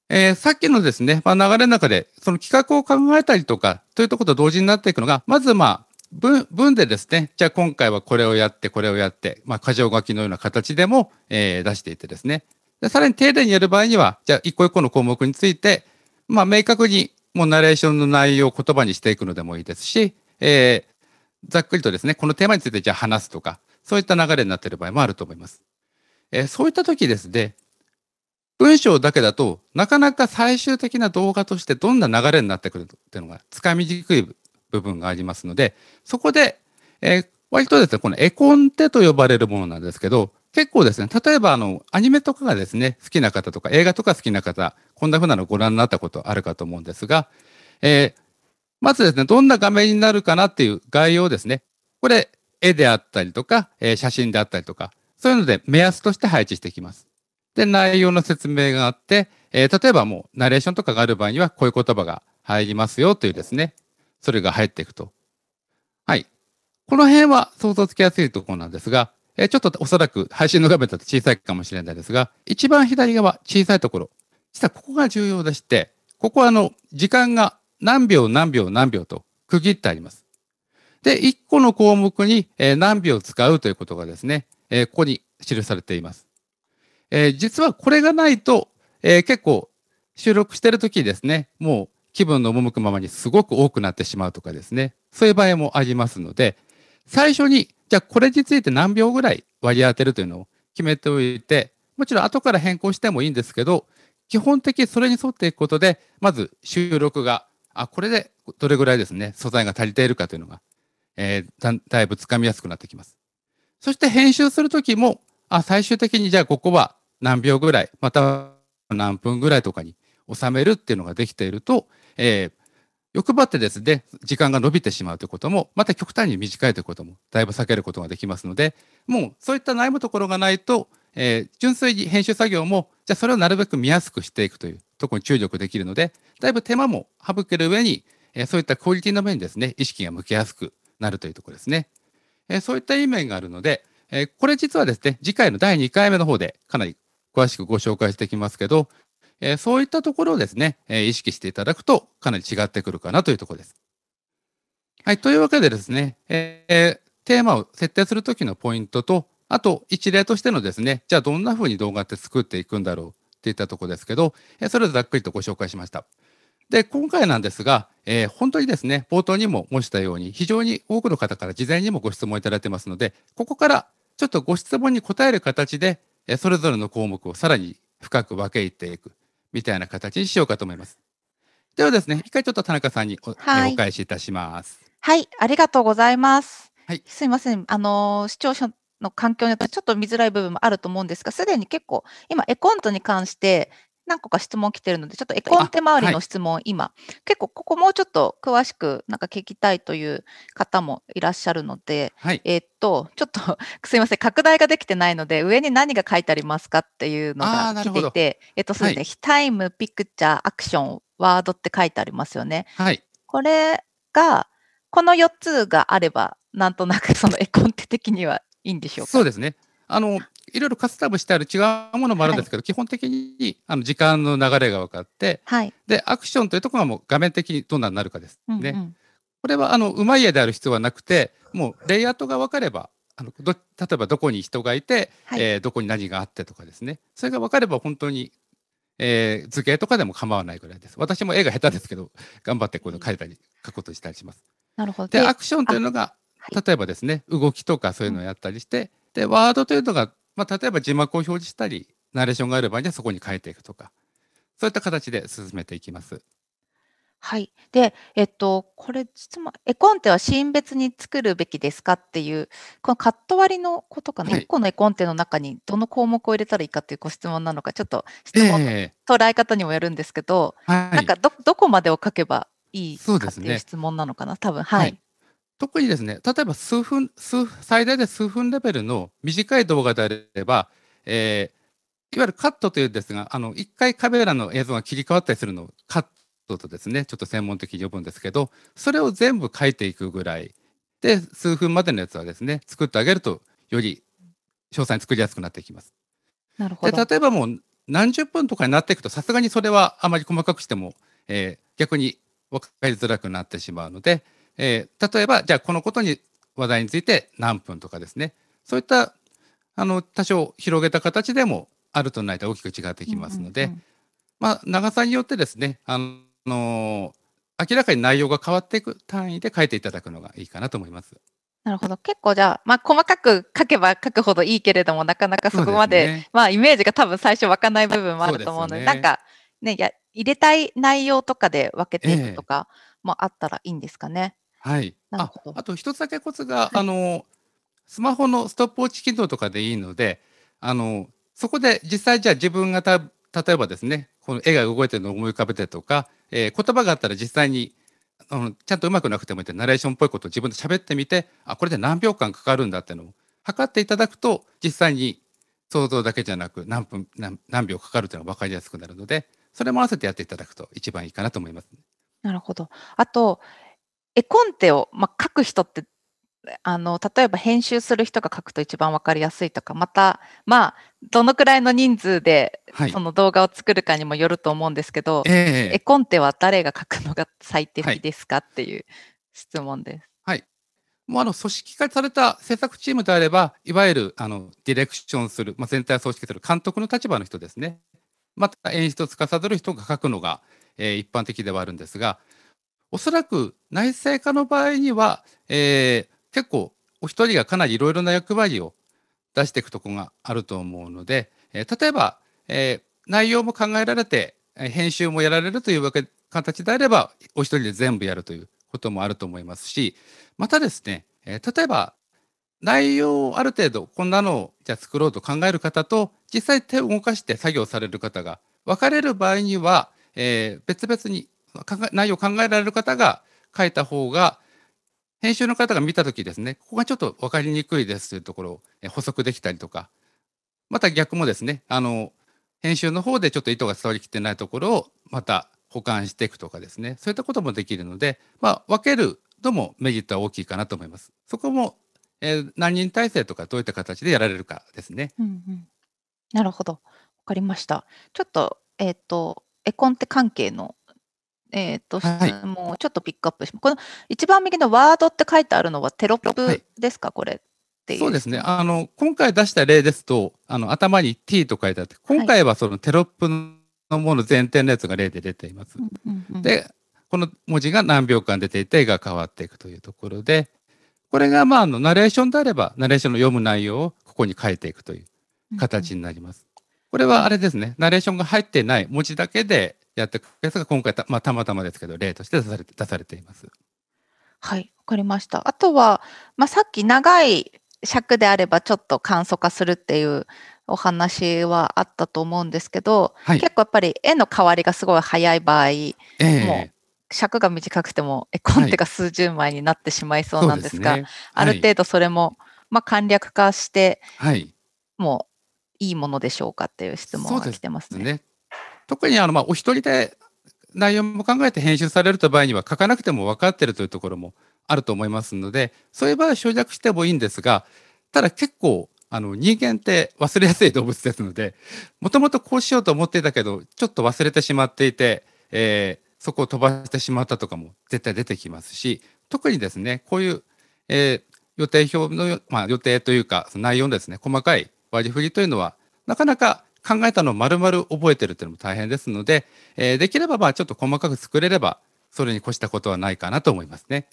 えー、さっきのですね、まあ、流れの中で、その企画を考えたりとか、というところと同時になっていくのが、まずまあ、文文でですね、じゃあ今回はこれをやって、これをやって、まあ、箇条書きのような形でも、えー、出していてですねで、さらに丁寧にやる場合には、じゃあ一個一個の項目について、まあ、明確にもうナレーションの内容を言葉にしていくのでもいいですし、えー、ざっくりとですね、このテーマについてじゃあ話すとか、そういった流れになっている場合もあると思います。えー、そういった時ですね、文章だけだとなかなか最終的な動画としてどんな流れになってくるっていうのがつかみにくい部分がありますので、そこで、えー、割とですね、この絵コンテと呼ばれるものなんですけど、結構ですね、例えばあの、アニメとかがですね、好きな方とか、映画とか好きな方、こんな風なのをご覧になったことあるかと思うんですが、えー、まずですね、どんな画面になるかなっていう概要ですね。これ、絵であったりとか、えー、写真であったりとか、そういうので目安として配置していきます。で、内容の説明があって、えー、例えばもうナレーションとかがある場合には、こういう言葉が入りますよというですね、それが入っていくと。はい。この辺は想像つきやすいところなんですが、えちょっとおそらく配信の画面だと小さいかもしれないですが、一番左側、小さいところ。実はここが重要でして、ここはあの、時間が何秒何秒何秒と区切ってあります。で、1個の項目に何秒使うということがですね、ここに記されています。実はこれがないと、結構収録してるときですね、もう気分の赴くままにすごく多くなってしまうとかですね、そういう場合もありますので、最初に、じゃあこれについて何秒ぐらい割り当てるというのを決めておいて、もちろん後から変更してもいいんですけど、基本的にそれに沿っていくことで、まず収録が、あ、これでどれぐらいですね、素材が足りているかというのが、えー、だいぶつかみやすくなってきます。そして編集するときも、あ、最終的にじゃあここは何秒ぐらい、また何分ぐらいとかに収めるっていうのができていると、えー、欲張ってですね、時間が延びてしまうということも、また極端に短いということも、だいぶ避けることができますので、もうそういった悩むところがないと、えー、純粋に編集作業も、じゃあそれをなるべく見やすくしていくというところに注力できるので、だいぶ手間も省ける上に、えー、そういったクオリティの面にですね、意識が向けやすくなるというところですね。えー、そういった意味面があるので、えこれ実はですね、次回の第2回目の方でかなり詳しくご紹介していきますけど、えそういったところをですね、え意識していただくとかなり違ってくるかなというところです。はい。というわけでですね、えテーマを設定するときのポイントと、あと一例としてのですね、じゃあどんなふうに動画って作っていくんだろうっていったところですけど、えそれをざっくりとご紹介しました。で、今回なんですが、えー、本当にですね、冒頭にも申したように、非常に多くの方から事前にもご質問いただいてますので、ここからちょっとご質問に答える形で、えそれぞれの項目をさらに深く分け入っていく。みたいな形にしようかと思います。ではですね、一回ちょっと田中さんにお,、はい、お返しいたします。はい、ありがとうございます。はい、すいません、あの視聴者の環境によってちょっと見づらい部分もあると思うんですが、すでに結構今絵コントに関して何個か質問来てるので、ちょっと絵コンテ周りの質問、はい、今、結構ここもうちょっと詳しくなんか聞きたいという方もいらっしゃるので、はい、えっと、ちょっと すみません、拡大ができてないので、上に何が書いてありますかっていうのが来ていて、えっと、そうですね、はい、タイム、ピクチャー、アクション、ワードって書いてありますよね。はい、これが、この4つがあれば、なんとなくその絵コンテ的にはいいんでしょうか。そうですね。あのいろいろカスタムしてある違うものもあるんですけど、はい、基本的にあの時間の流れが分かって、はい、でアクションというところがもう画面的にどんなになるかですね。うんうん、これはあのうまい絵である必要はなくてもうレイアウトが分かればあのど例えばどこに人がいて、はい、えー、どこに何があってとかですねそれが分かれば本当に、えー、図形とかでも構わないぐらいです。私も絵が下手ですけど頑張ってこういうの描いたり描くことしたりします。なるほどでアクションというのが例えばですね、はい、動きとかそういうのをやったりして、でワードというのがまあ、例えば字幕を表示したり、ナレーションがある場合にはそこに変えていくとか、そういった形で進めていきます。はい。で、えっと、これ、質問、絵コンテはシ別に作るべきですかっていう、このカット割りのことかな、はい、1個の絵コンテの中にどの項目を入れたらいいかっていうご質問なのか、ちょっと質問の捉え方にもよるんですけど、えー、なんかど、どこまでを書けばいいかっていう質問なのかな、ね、多分、はい、はい特にですね、例えば数分、数最大で数分レベルの短い動画であれば、えー、いわゆるカットというんですが、あの1回カメラの映像が切り替わったりするのをカットとですね、ちょっと専門的に呼ぶんですけど、それを全部書いていくぐらいで、数分までのやつはですね、作ってあげると、より詳細に作りやすくなっていきます。なるほどで例えばもう何十分とかになっていくと、さすがにそれはあまり細かくしても、えー、逆に分かりづらくなってしまうので、えー、例えばじゃあこのことに話題について何分とかですねそういったあの多少広げた形でもあるとないと大きく違ってきますので、まあ、長さによってですねあのー、明らかに内容が変わっていく単位で書いていただくのがいいかなと思います。なるほど結構じゃあ、まあ、細かく書けば 書くほどいいけれどもなかなかそこまで、ね、まあ、イメージが多分最初湧かない部分もあると思うので、ね、なんか、ね、や入れたい内容とかで分けていくとかもあったらいいんですかね。えはい。あ、あと一つだけコツが、はい、あの、スマホのストップウォッチ機能とかでいいので、あの、そこで実際じゃあ自分がた、例えばですね、この絵が動いてるのを思い浮かべてとか、えー、言葉があったら実際に、あのちゃんとうまくなくてもいいってナレーションっぽいことを自分で喋ってみてあこれで何秒間かかるんだってのを測っていただくと実際に想像だけじゃなく何分何秒かかるというのが分かりやすくなるのでそれも合わせてやっていただくと一番いいかなと思います。なるほどあと絵コンテを、まあ、書く人ってあの例えば編集する人が書くと一番分かりやすいとかまたまあどのくらいの人数でその動画を作るかにもよると思うんですけど、はいえー、絵コンテは誰が書くのが最適ですか、はい、っていう質問です。もうあの組織化された制作チームであれば、いわゆるあのディレクションする、まあ、全体を組織する監督の立場の人ですね、また演出を司る人が書くのが、えー、一般的ではあるんですが、おそらく内政化の場合には、えー、結構お一人がかなりいろいろな役割を出していくとこがあると思うので、えー、例えば、えー、内容も考えられて、え編集もやられるというわけ形であればお一人で全部やるということもあると思いますしまたですね、えー、例えば内容をある程度こんなのをじゃあ作ろうと考える方と実際手を動かして作業される方が分かれる場合には、えー、別々に考え内容を考えられる方が書いた方が編集の方が見た時ですねここがちょっと分かりにくいですというところを補足できたりとかまた逆もですねあの編集の方でちょっと意図が伝わりきってないところをまた保管していくとかですねそういったこともできるので、まあ、分けるのもメリットは大きいかなと思います。そこも、え何人体制とかどういった形でやられるかですね。うんうん、なるほど分かりました。ちょっと,、えーと絵コンテ関係のえっ、ー、と、質問をちょっとピックアップします。はい、この一番右のワードって書いてあるのはテロップですか、はい、これっていう。そうですね。あの、今回出した例ですと、あの、頭に t と書いてあって、今回はそのテロップのもの前提のやつが例で出ています。はい、で、この文字が何秒間出ていて、絵が変わっていくというところで、これが、まあ、あの、ナレーションであれば、ナレーションの読む内容をここに書いていくという形になります。これはあれですね、ナレーションが入ってない文字だけでやったやつが今回た,、まあ、たまたまですけど例として出されて出されています。はい、わかりました。あとは、まあ、さっき長い尺であればちょっと簡素化するっていうお話はあったと思うんですけど、はい、結構やっぱり絵の変わりがすごい早い場合、えー、もう尺が短くても絵コンテが数十枚になってしまいそうなんですが、はいすねある程度それも、まあ、簡略化して、もういいものでしょうかっていう質問が来てますね。特にあの、まあ、お一人で内容も考えて編集されると場合には書かなくても分かってるというところもあると思いますのでそういう場合は省略してもいいんですがただ結構あの人間って忘れやすい動物ですのでもともとこうしようと思っていたけどちょっと忘れてしまっていて、えー、そこを飛ばしてしまったとかも絶対出てきますし特にですねこういう、えー、予定表の、まあ、予定というかその内容のですね細かい割り振りというのはなかなか考えたのを丸々覚えてるっていうのも大変ですので、えー、できればまあちょっと細かく作れれば、それに越したことはないかなと思いますね。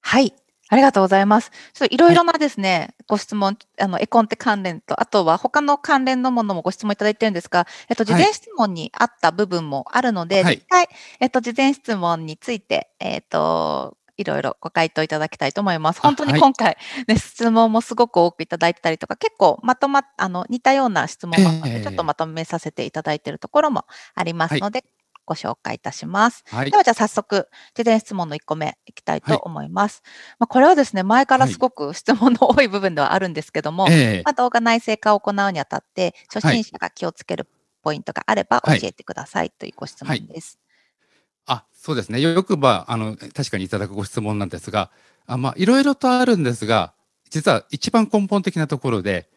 はい。ありがとうございます。ちょっといろいろなですね、はい、ご質問、あの、絵コンテ関連と、あとは他の関連のものもご質問いただいてるんですが、えっと、事前質問にあった部分もあるので、はい、実際、えっと、事前質問について、えっと、いろいろご回答いただきたいと思います。本当に今回ね、はい、質問もすごく多くいただいてたりとか、結構まとまあの似たような質問もちょっとまとめさせていただいているところもありますので、ご紹介いたします。はい、ではじゃあ早速、事前質問の1個目いきたいと思います。まあ、これはですね、前からすごく質問の多い部分ではあるんですけども、えー、まあ、動画内製化を行うにあたって、初心者が気をつけるポイントがあれば教えてくださいというご質問です。あそうですねよくばあの確かにいただくご質問なんですがいろいろとあるんですが実は一番根本的なところで、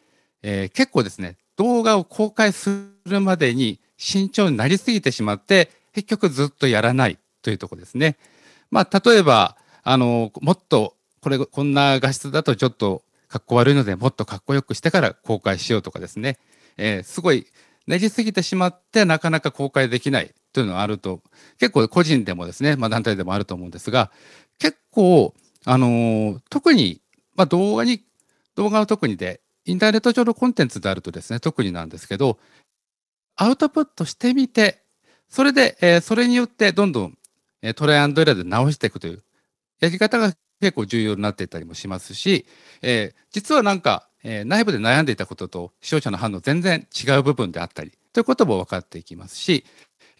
えー、結構ですね動画を公開するまでに慎重になりすぎてしまって結局ずっとやらないというとこですね。まあ、例えばあのもっとこれこんな画質だとちょっとかっこ悪いのでもっとかっこよくしてから公開しようとかですね、えー、すごい練りすぎてしまってなかなか公開できないというのはあると、結構個人でもですね、まあ、団体でもあると思うんですが、結構、あのー、特に、まあ、動画に、動画は特にで、インターネット上のコンテンツであるとですね、特になんですけど、アウトプットしてみて、それで、えー、それによってどんどん、えー、トライアンドエラーで直していくというやり方が結構重要になっていたりもしますし、えー、実はなんか、えー、内部で悩んでいたことと視聴者の反応全然違う部分であったりということも分かっていきますし、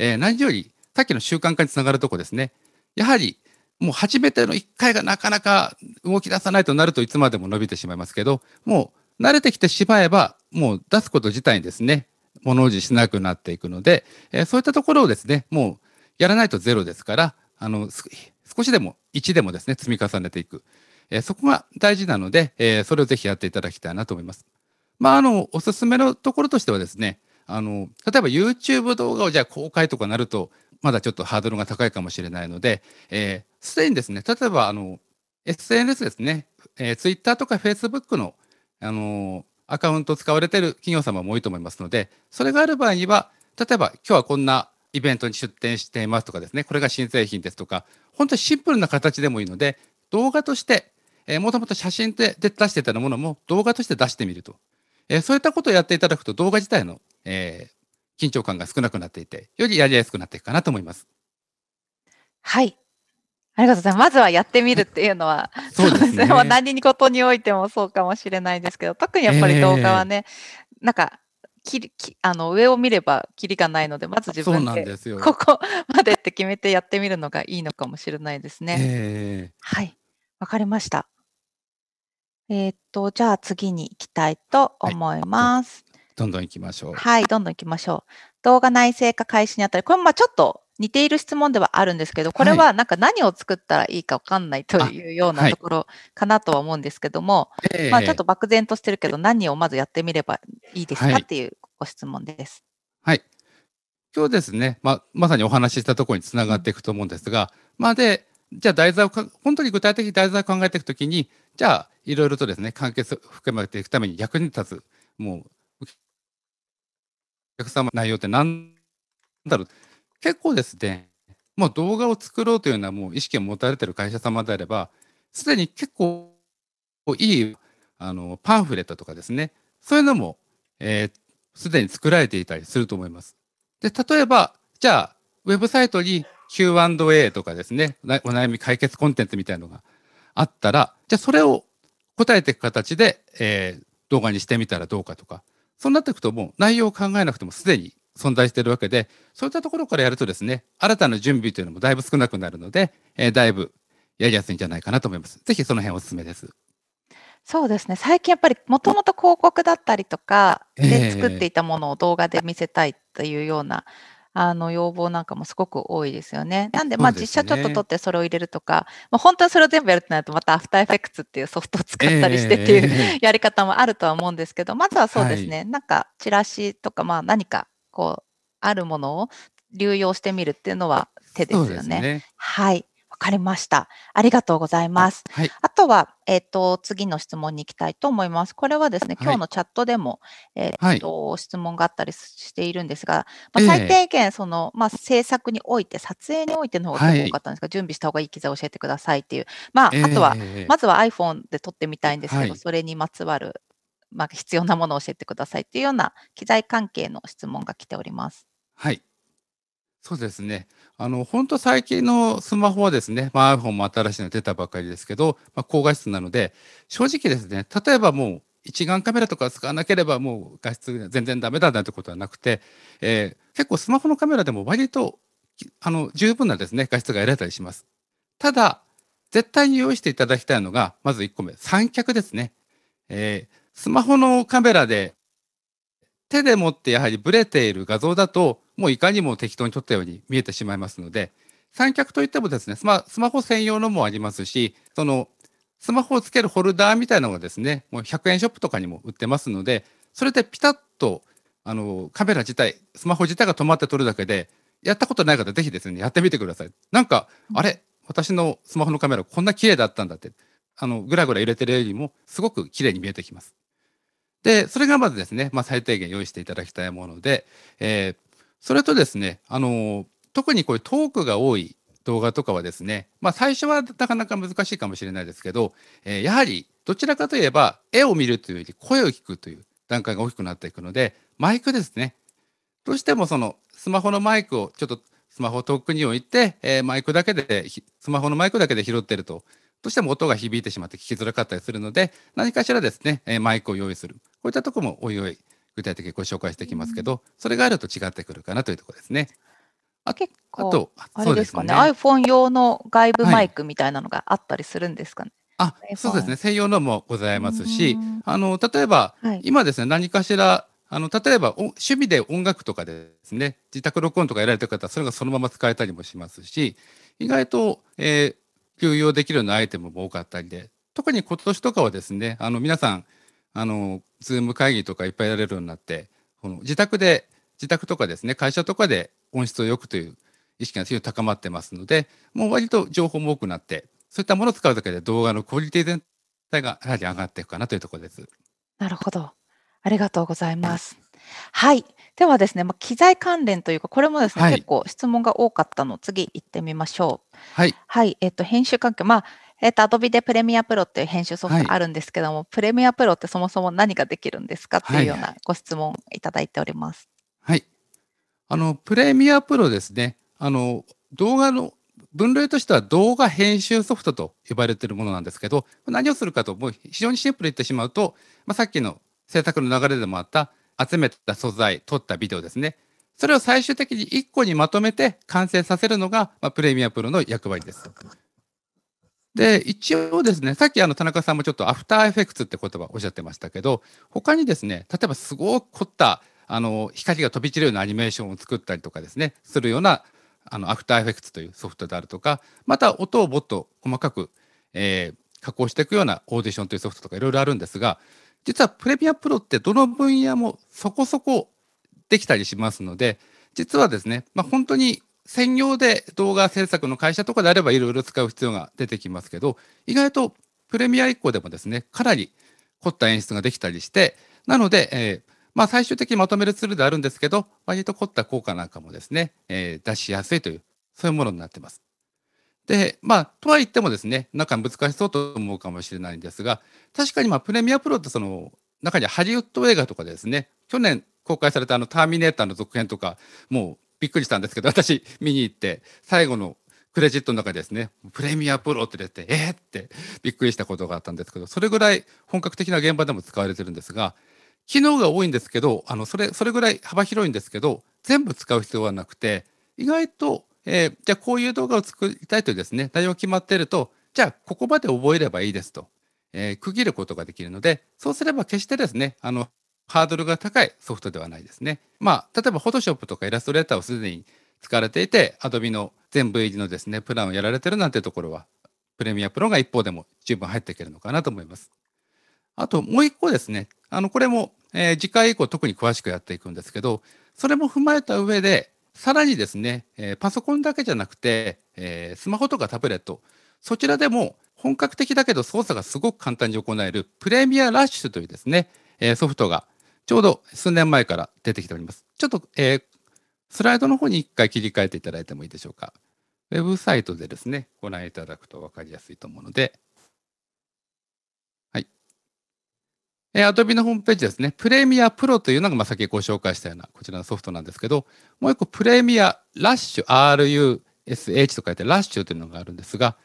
えー、何よりさっきの習慣化につながるとこですね。やはりもう初めての1回がなかなか動き出さないとなるといつまでも伸びてしまいますけど、もう慣れてきてしまえば、もう出すこと自体にですね、物おじしなくなっていくので、えー、そういったところをですね、もうやらないとゼロですから、あの少しでも1でもですね、積み重ねていく。えー、そこが大事なので、えー、それをぜひやっていただきたいなと思います。まあ、あの、おすすめのところとしてはですね、あの例えば YouTube 動画をじゃあ公開とかなるとまだちょっとハードルが高いかもしれないので、えー、すでにですね例えばあの SNS ですね、えー、Twitter とか Facebook の、あのー、アカウント使われている企業様も多いと思いますのでそれがある場合には例えば今日はこんなイベントに出店していますとかですねこれが新製品ですとか本当にシンプルな形でもいいので動画としてもともと写真で出してたものも動画として出してみるとえそういったことをやっていただくと動画自体の、えー、緊張感が少なくなっていて、よりやりやすくなっていくかなと思います。はい。ありがとうございます。まずはやってみるっていうのは、そうですね。何事においてもそうかもしれないですけど、特にやっぱり動画はね、えー、なんか、きりきあの上を見ればきりがないので、まず自分でここまでって決めてやってみるのがいいのかもしれないですね。えー、はい。わかりました。えっと、じゃあ次に行きたいと思います。はい、どんどん行きましょう。はい、どんどん行きましょう。動画内製化開始にあたり、これもまあちょっと似ている質問ではあるんですけど、これはなんか何を作ったらいいか分かんないというようなところかなとは思うんですけども、はい、まあ、ちょっと漠然としてるけど、何をまずやってみればいいですかっていうご質問です。はい、今日ですね、まあ、まさにお話ししたところにつながっていくと思うんですが、まあ、でじゃあ題材を本当に具体的に題材を考えていくときに、じゃあいろいろとですね、関係を含めていくために役に立つ、もう、お客様の内容って何だろう。結構ですね、もう動画を作ろうというようなもう意識を持たれてる会社様であれば、すでに結構いいあのパンフレットとかですね、そういうのも、えー、すでに作られていたりすると思います。で、例えば、じゃあ、ウェブサイトに Q&A とかですね、お悩み解決コンテンツみたいなのがあったら、じゃあそれを答えていく形で、えー、動画にしてみたらどうかとか、そうなっていくともう内容を考えなくてもすでに存在しているわけで、そういったところからやるとですね、新たな準備というのもだいぶ少なくなるので、えー、だいぶやりやすいんじゃないかなと思います。ぜひその辺おすめです。そうですね最近やっぱりもともと広告だったりとかで作っていたものを動画で見せたいというようなあの要望なんかもすごく多いですよね。なんで、まあ、実写ちょっと撮ってそれを入れるとか、ね、まあ、本当はそれを全部やるってなるとまたアフターエフェクツっていうソフトを使ったりしてっていう、えー、やり方もあるとは思うんですけどまずはそうですね、はい、なんかチラシとか、まあ、何かこうあるものを流用してみるっていうのは手ですよね。ねはいかりました。ありがとうございます。はい、あとは、えっ、ー、と、次の質問に行きたいと思います。これはですね、今日のチャットでも、はい、えっ、ー、と、質問があったりしているんですが、まあ、最低限、その、えー、まあ、制作において、撮影においての方が多かったんですが、はい、準備した方がいい機材を教えてくださいっていう、まあ、あとは、まずは iPhone で撮ってみたいんですけど、それにまつわる、まあ、必要なものを教えてくださいっていうような機材関係の質問が来ております。はい。そうですね。あの、ほんと最近のスマホはですね、まあ、iPhone も新しいの出たばかりですけど、まあ、高画質なので、正直ですね、例えばもう一眼カメラとか使わなければもう画質全然ダメだなんてことはなくて、えー、結構スマホのカメラでも割とあの十分なですね、画質が得られたりします。ただ、絶対に用意していただきたいのが、まず1個目、三脚ですね。えー、スマホのカメラで手で持ってやはりブレている画像だと、もういかにも適当に撮ったように見えてしまいますので、三脚といってもですね、スマスマホ専用のもありますし、そのスマホをつけるホルダーみたいなのがですね、もう100円ショップとかにも売ってますので、それでピタッとあのカメラ自体、スマホ自体が止まって撮るだけで、やったことない方、ぜひですね、やってみてください。なんか、あれ、私のスマホのカメラ、こんな綺麗だったんだって、あのぐらぐら揺れてるよりも、すごく綺麗に見えてきます。で、それがまずですね、まあ、最低限用意していただきたいもので、えーそれとですね、あの特にこういうトークが多い動画とかはですね、まあ、最初はなかなか難しいかもしれないですけど、えー、やはりどちらかといえば絵を見るというより声を聞くという段階が大きくなっていくのでマイクですねどうしてもそのスマホのマイクをちょっとスマホ遠くに置いて、えー、マイクだけでスマホのマイクだけで拾ってるとどうしても音が響いてしまって聞きづらかったりするので何かしらですね、えー、マイクを用意するこういったとこもおいおい具体的にご紹介していきますけど、それがあると違ってくるかなというところですね。あ結構あれですかねすね iPhone 用の外部マイクみたいなのがあったりするんですかね。はい、あそうですね専用のもございますしあの例えば、はい、今ですね何かしらあの例えば趣味で音楽とかですね自宅録音とかやられてる方はそれがそのまま使えたりもしますし意外と、えー、休養できるようなアイテムも多かったりで特に今年とかはですねあの皆さんあの、ズーム会議とかいっぱいやれるようになって、この自宅で、自宅とかですね、会社とかで音質をよくという意識が非常に高まってますので、もう割と情報も多くなって、そういったものを使うだけで動画のクオリティ全体がやはり上がっていくかなというところです。なるほど。ありがとうございます。はい。ではですね、まあ、機材関連というか、これもですね、はい、結構質問が多かったの、次行ってみましょう。はい。はい。えっ、と、編集環境、まあ、えっ、と、Adobe でプレミアプロっていう編集ソフトあるんですけども、はい、プレミアプロってそもそも何ができるんですかっていうようなご質問いただいております。はい。あの、プレミアプロですね。あの、動画の分類としては動画編集ソフトと呼ばれているものなんですけど、何をするかと、もう非常にシンプルに言ってしまうと、まあ、さっきの制作の流れでもあった集めた素材、撮ったビデオですね。それを最終的に1個にまとめて完成させるのが、まあ、プレミアプロの役割です。で、一応ですね、さっきあの田中さんもちょっとアフターエフェクツって言葉おっしゃってましたけど、他にですね、例えばすごく凝ったあの光が飛び散るようなアニメーションを作ったりとかですね、するようなあのアフターエフェクツというソフトであるとか、また音をもっと細かく、えー、加工していくようなオーディションというソフトとかいろいろあるんですが、実はプレミアプロってどの分野もそこそこできたりしますので、実はですね、まあ、本当に専業で動画制作の会社とかであればいろいろ使う必要が出てきますけど意外とプレミア以降でもですねかなり凝った演出ができたりしてなので、えー、まあ、最終的にまとめるツールであるんですけど割と凝った効果なんかもですね、えー、出しやすいというそういうものになってます。でまあ、とは言ってもですねなんか難しそうと思うかもしれないんですが確かにまあプレミアプロってその中にハリウッド映画とかですね去年公開されたあの「ターミネーター」の続編とかもうびっくりしたんですけど 私見に行って最後のクレジットの中でですねプレミアプロって出てえー、ってびっくりしたことがあったんですけどそれぐらい本格的な現場でも使われてるんですが機能が多いんですけどあのそれそれぐらい幅広いんですけど全部使う必要はなくて意外と、えー、じゃあこういう動画を作りたいというですね内容が決まっているとじゃあここまで覚えればいいですと、えー、区切ることができるのでそうすれば決してですねあのハードルが高いソフトではないですね。まあ、例えば Photoshop とかイラストレーターをすでに使われていて、Adobe の全部持のですね、プランをやられてるなんてところは、プレミアプロが一方でも十分入っていけるのかなと思います。あともう一個ですね、あのこれも、えー、次回以降特に詳しくやっていくんですけど、それも踏まえた上で、さらにですね、えー、パソコンだけじゃなくて、えー、スマホとかタブレット、そちらでも本格的だけど操作がすごく簡単に行えるプレミアラッシュというですね、えソフトがちょうど数年前から出てきております。ちょっと、えー、スライドの方に一回切り替えていただいてもいいでしょうか。ウェブサイトでですね、ご覧いただくと分かりやすいと思うので、はい。えー、Adobe のホームページですね、プレミアプロというのが、まあ、先ご紹介したようなこちらのソフトなんですけど、もう一個プレミアラッシュ RUSH と書いてラッシュというのがあるんですが、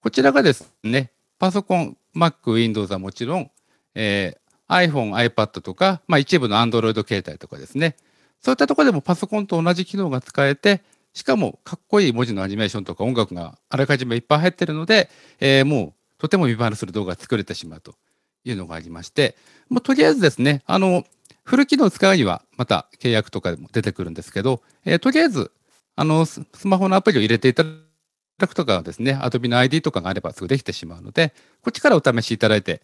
こちらがですね、パソコン、Mac、Windows はもちろん、えー、iPhone、iPad とか、まあ、一部の Android 携帯とかですね。そういったところでもパソコンと同じ機能が使えて、しかもかっこいい文字のアニメーションとか音楽があらかじめいっぱい入ってるので、えー、もうとても見バえする動画が作れてしまうというのがありまして、もうとりあえずですね、あの、フル機能を使うにはまた契約とかでも出てくるんですけど、えー、とりあえずあのスマホのアプリを入れていただくとかですね、Adobe の ID とかがあればすぐできてしまうので、こっちからお試しいただいて、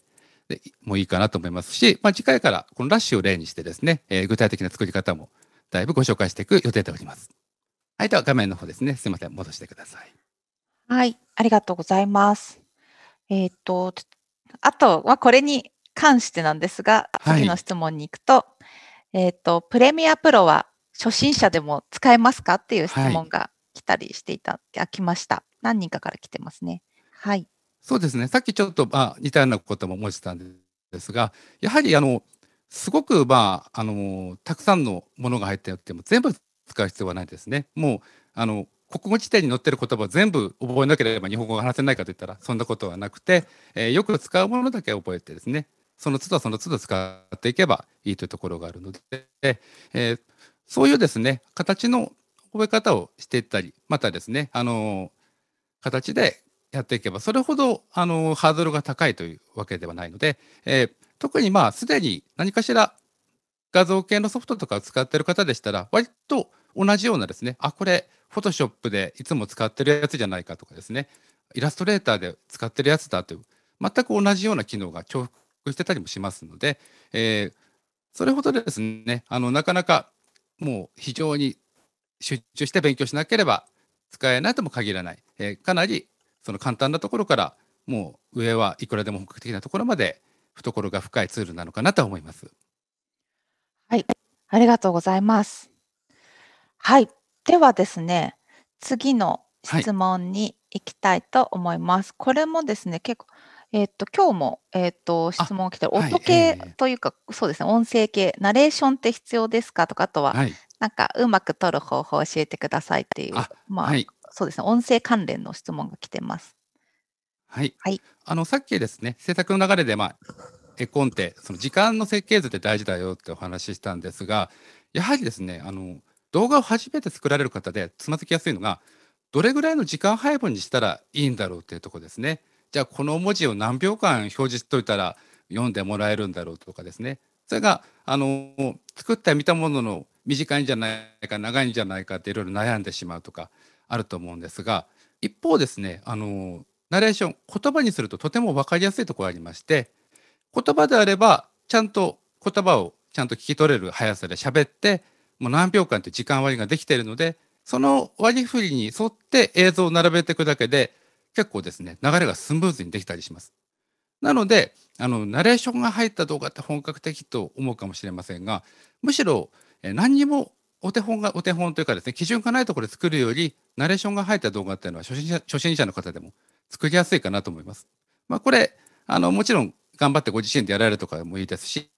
もいいかなと思いますし、まあ、次回からこのラッシュを例にしてですね、えー、具体的な作り方もだいぶご紹介していく予定でおります。はい、では画面の方ですね、すみません、戻してください。はい、ありがとうございます。えー、っと、あとはこれに関してなんですが、次の質問に行くと、はい、えー、っと、プレミアプロは初心者でも使えますかっていう質問が来たりしていた、はい、来ました。何人かから来てますね。はい。そうですね。さっきちょっと、まあ、似たようなことも申したんですが、やはりあのすごく、まあ、あのたくさんのものが入ってなくても全部使う必要はないですね。もうあの国語辞典に載ってる言葉を全部覚えなければ日本語が話せないかといったらそんなことはなくて、えー、よく使うものだけ覚えてですねその都度その都度使っていけばいいというところがあるので、えー、そういうですね形の覚え方をしていったりまたですねあの形でやっていけば、それほどあのハードルが高いというわけではないので、えー、特にまあ、すでに何かしら画像系のソフトとかを使っている方でしたら、割と同じようなですね、あ、これ、フォトショップでいつも使ってるやつじゃないかとかですね、イラストレーターで使ってるやつだという、全く同じような機能が重複してたりもしますので、えー、それほどですね、あのなかなかもう非常に集中して勉強しなければ使えないとも限らない、えー、かなりその簡単なところからもう上はいくらでも本格的なところまで懐が深いツールなのかなと思います。はい、ありがとうございます。はい、ではですね、次の質問に行きたいと思います。はい、これもですね、結構えっと、今日も、えーと、と質問来てる、音系というか、はいそうですね、音声系、ナレーションって必要ですかとか、あとは、はい、なんかうまく撮る方法を教えてくださいっていう、あまあ、はい、そうですね、音声関連の質問が来てます。はい。はい、あの、さっきですね、制作の流れで、まあ、絵コンテ、その時間の設計図って大事だよってお話ししたんですが、やはりですね、あの、動画を初めて作られる方でつまずきやすいのが、どれぐらいの時間配分にしたらいいんだろうっていうとこですね。じゃあ、この文字を何秒間表示しといたら読んでもらえるんだろうとかですね。それが、あの、作ってみたものの短いんじゃないか、長いんじゃないかっていろいろ悩んでしまうとか、あると思うんですが一方ですねあのナレーション言葉にするととても分かりやすいところがありまして言葉であればちゃんと言葉をちゃんと聞き取れる速さで喋ってもう何秒間って時間割りができているのでその割り振りに沿って映像を並べていくだけで結構ですね流れがスムーズにできたりします。なのであのナレーションが入った動画って本格的と思うかもしれませんがむしろ何にもお手本がお手本というかですね、基準がないところで作るより、ナレーションが入った動画っていうのは初心者初心者の方でも作りやすいかなと思います。まあ、これあの、もちろん頑張ってご自身でやられるとかもいいですし、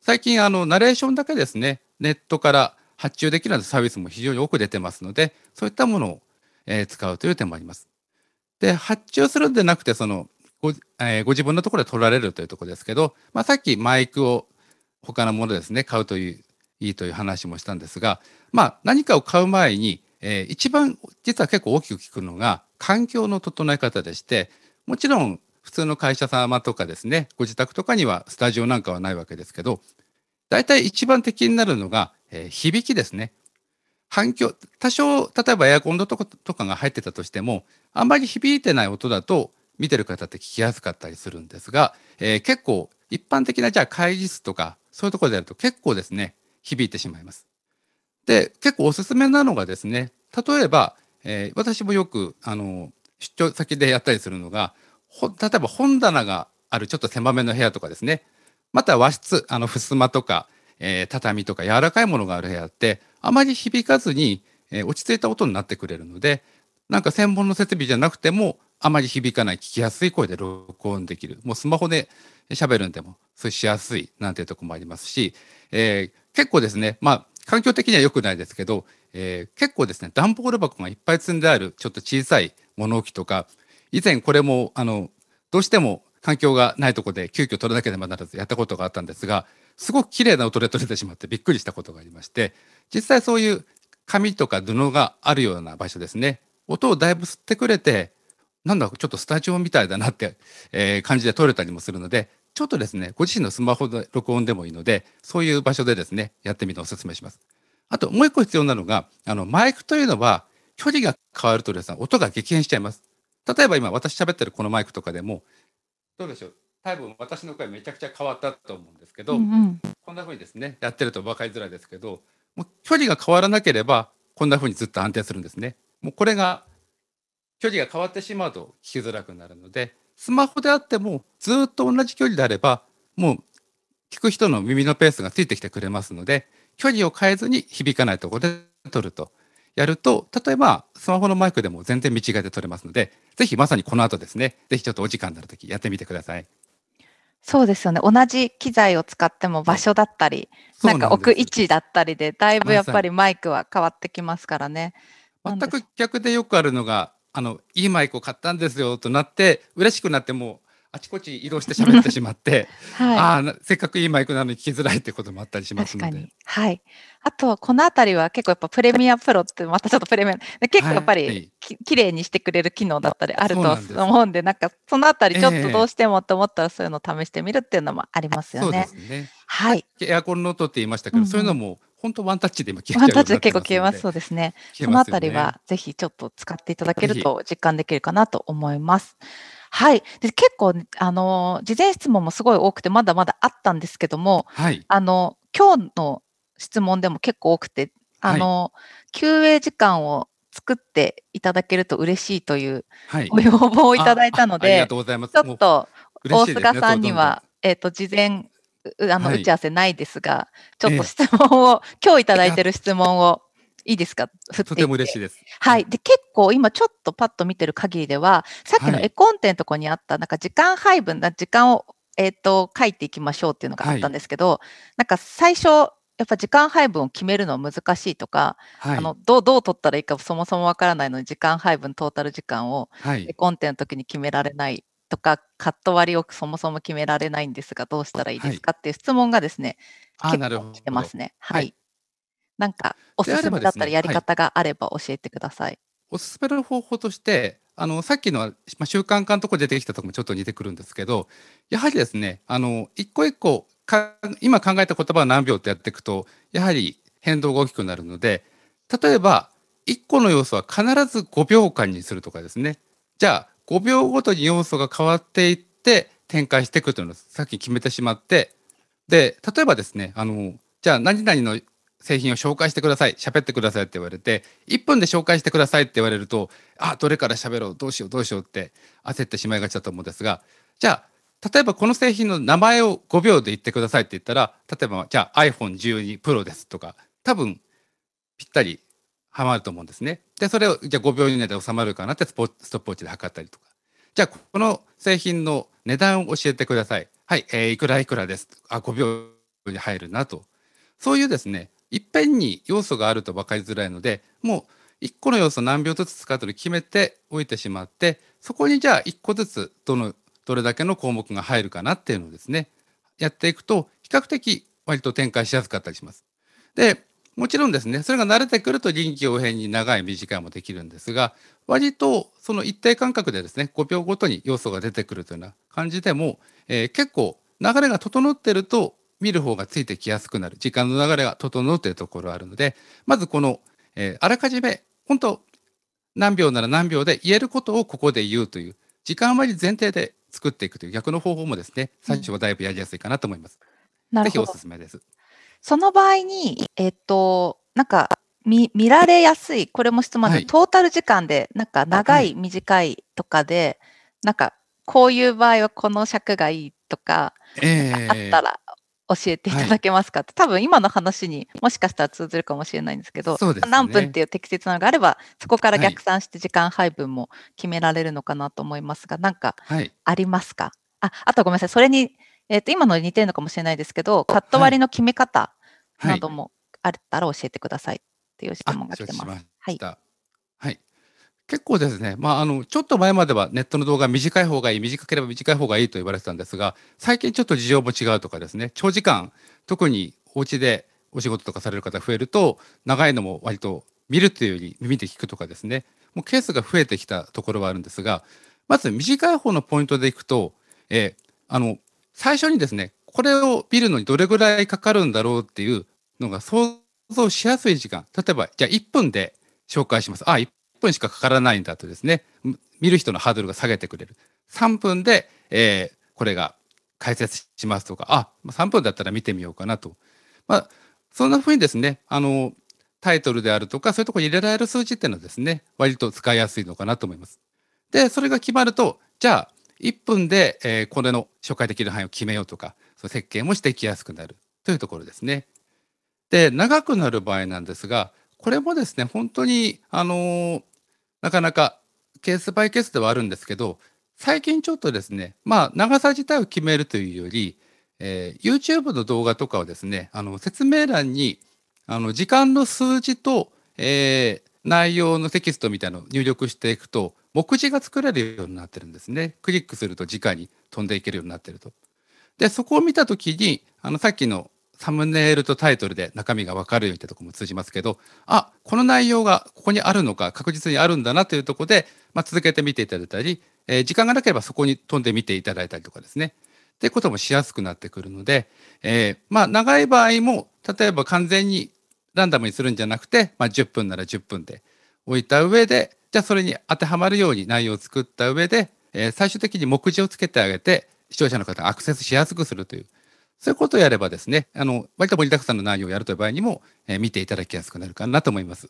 最近あの、ナレーションだけですね、ネットから発注できるようなサービスも非常に多く出てますので、そういったものを、えー、使うという点もあります。で、発注するんでなくて、そのご,、えー、ご自分のところで取られるというところですけど、まあ、さっきマイクを他のものですね、買うといういいという話もしたんですが、まあ、何かを買う前に、えー、一番実は結構大きく聞くのが環境の整え方でしてもちろん普通の会社様とかですねご自宅とかにはスタジオなんかはないわけですけど大体一番的になるのが、えー、響きですね反響多少例えばエアコンのとことかが入ってたとしてもあんまり響いてない音だと見てる方って聞きやすかったりするんですが、えー、結構一般的なじゃあ会議室とかそういうところでやると結構ですね響いてしまいます。で結構おすすめなのがですね例えば、えー、私もよくあの出張先でやったりするのが例えば本棚があるちょっと狭めの部屋とかですねまた和室あの襖とか、えー、畳とか柔らかいものがある部屋ってあまり響かずに、えー、落ち着いた音になってくれるのでなんか専門の設備じゃなくてもあまり響かない聞きやすい声で録音できるもうスマホで喋るんでもそうしやすいなんていうとこもありますし、えー、結構ですね、まあ、環境的には良くないですけど、えー、結構ですね、段ボール箱がいっぱい積んである、ちょっと小さい物置とか、以前これも、あの、どうしても環境がないとこで急遽取らなければならずやったことがあったんですが、すごく綺麗な音で取れてしまってびっくりしたことがありまして、実際そういう紙とか布があるような場所ですね、音をだいぶ吸ってくれて、なんだちょっとスタジオみたいだなって、えー、感じで取れたりもするので、ちょっとですね、ご自身のスマホで録音でもいいので、そういう場所でですね、やってみるのをお勧めします。あと、もう一個必要なのが、あの、マイクというのは、距離が変わるとですね、音が激変しちゃいます。例えば今、私喋ってるこのマイクとかでも、どうでしょう、多分私の声めちゃくちゃ変わったと思うんですけど、うんうん、こんな風にですね、やってると分かりづらいですけど、もう距離が変わらなければ、こんな風にずっと安定するんですね。もうこれが、距離が変わってしまうと聞きづらくなるので、スマホであってもずっと同じ距離であればもう聞く人の耳のペースがついてきてくれますので距離を変えずに響かないところで撮るとやると例えばスマホのマイクでも全然見違えて撮れますのでぜひまさにこの後ですねぜひちょっとお時間になる時やってみてください。そうですよね同じ機材を使っても場所だったりなんか置く位置だったりでだいぶやっぱりマイクは変わってきますからね。全く逆でよくあるのがあのいいマイクを買ったんですよとなって嬉しくなってもうあちこち移動して喋ってしまって、はい、あせっかくいいマイクなのに聞きづらいってこともあったりしますので。はい、あとはこの辺りは結構やっぱプレミアプロってまたちょっとプレミア結構やっぱり、はい、きれいにしてくれる機能だったりあると思うんでなんかその辺りちょっとどうしてもと思ったらそういうのを試してみるっていうのもありますよね。えー、ねはい、エアコンの音って言いましたけど、うんうん、そういうのも本当ワンタッチで今消えワンタッチで結構消えます。そうですね。すねそのあたりはぜひちょっと使っていただけると実感できるかなと思います。はい。で結構、あの、事前質問もすごい多くて、まだまだあったんですけども、はい、あの、今日の質問でも結構多くて、あの、はい、時間を作っていただけると嬉しいというご要望をいただいたので、はい、ちょっと大菅さんには、ね、えっ、と、事前あの、打ち合わせないですが、ちょっと質問を、えー、今日いただいてる質問をいいですか振ってとても嬉しいです。はい。で、結構今ちょっとパッと見てる限りでは、さっきの絵コンテのとこにあった、なんか時間配分、時間を、えっ、ー、と、書いていきましょうっていうのがあったんですけど、はい、なんか最初、やっぱ時間配分を決めるのは難しいとか、はい、あのどうどう取ったらいいかそもそもわからないのに時間配分トータル時間を、はい、絵コンテの時に決められないとかカット割りをそもそも決められないんですがどうしたらいいですかっていう質問がですね、はい、結構来てますね。はい、なんかおすすめだったらやり方があれば教えてください。ねはい、おすすめの方法としてあのさっきの、まあ、習慣化のところ出てきたとこもちょっと似てくるんですけどやはりですねあの一個一個か今考えた言葉を何秒ってやっていくとやはり変動が大きくなるので例えば1個の要素は必ず5秒間にするとかですねじゃあ5秒ごとに要素が変わっていって展開していくというのをさっき決めてしまってで例えばですねあのじゃあ何々の製品を紹介してください喋ってくださいって言われて1分で紹介してくださいって言われるとあどれから喋ろうどうしようどうしようって焦ってしまいがちだと思うんですがじゃあ例えばこの製品の名前を5秒で言ってくださいって言ったら例えばじゃあ iPhone12 Pro ですとか多分ぴったりはまると思うんですね。で、それをじゃあ5秒以内で収まるかなってスポストップウォッチで測ったりとか。じゃあ、この製品の値段を教えてください。はい、えー、いくらいくらです。あ、5秒に入るなと。そういうですね、いっぺんに要素があると分かりづらいので、もう1個の要素何秒ずつ使うと決めておいてしまって、そこにじゃあ1個ずつどの、どれだけの項目が入るかなっていうのをですね、やっていくと、比較的割と展開しやすかったりします。で、もちろんですね、それが慣れてくると臨機応変に長い短いもできるんですが、割とその一定間隔でですね、5秒ごとに要素が出てくるというような感じでも、えー、結構流れが整ってると見る方がついてきやすくなる、時間の流れが整うというところがあるので、まずこの、えー、あらかじめ、本当何秒なら何秒で言えることをここで言うという、時間割り前提で作っていくという逆の方法もですね、最初はだいぶやりやすいかなと思います。うん、ぜひおすすめです。その場合に、えっと、なんか見見られやすい、これも質問で、はい、トータル時間で、なんか長い、短いとかで、なんかこういう場合はこの尺がいいとか、えー、あったら教えていただけますかって、はい、多分今の話にもしかしたら通ずるかもしれないんですけど、ね、何分っていう適切なのがあればそこから逆算して時間配分も決められるのかなと思いますが、はい、なんかありますか、はい、ああとごめんなさいそれにえっ、ー、と、今の似てるのかもしれないですけど、カット割りの決め方などもあったら教えてくださいっていう質問が来てます。はい。はいはいはい結構ですね、まあ、あのちょっと前まではネットの動画短い方がいい短ければ短い方がいいと言われてたんですが最近ちょっと事情も違うとかですね長時間特にお家でお仕事とかされる方増えると長いのも割と見るというより耳で聞くとかですねもうケースが増えてきたところはあるんですがまず短い方のポイントでいくと、えー、あの最初にですね、これを見るのにどれぐらいかかるんだろうっていうのが想像しやすい時間。例えば、じゃあ1分で紹介します。あ、1分しかかからないんだとですね、見る人のハードルが下げてくれる。3分で、えー、これが解説しますとか、あ、3分だったら見てみようかなと。まあ、そんなふうにですね、あの、タイトルであるとか、そういうとこに入れられる数字っていうのはですね、割と使いやすいのかなと思います。で、それが決まると、じゃあ、1分で、えー、これの紹介できる範囲を決めようとか、その設計もしていきやすくなるというところですね。で、長くなる場合なんですが、これもですね、本当に、あのー、なかなかケースバイケースではあるんですけど、最近ちょっとですね、まあ、長さ自体を決めるというより、えー、YouTube の動画とかをですね、あの説明欄にあの時間の数字と、えー、内容のテキストみたいなのを入力していくと、目次が作れるようになってるんですね。クリックすると直に飛んでいけるようになってると。で、そこを見たときに、あの、さっきのサムネイルとタイトルで中身が分かるようにってとこも通じますけど、あ、この内容がここにあるのか、確実にあるんだなというとこで、まあ、続けて見ていただいたり、えー、時間がなければそこに飛んで見ていただいたりとかですね。ってこともしやすくなってくるので、えー、まあ、長い場合も、例えば完全にランダムにするんじゃなくて、まあ、10分なら10分で、置いた上で、じゃあそれに当てはまるように内容を作った上で、えー、最終的に目次をつけてあげて、視聴者の方アクセスしやすくするという、そういうことをやればですね、あの、割と盛りだくさんの内容をやるという場合にも、えー、見ていただきやすくなるかなと思います。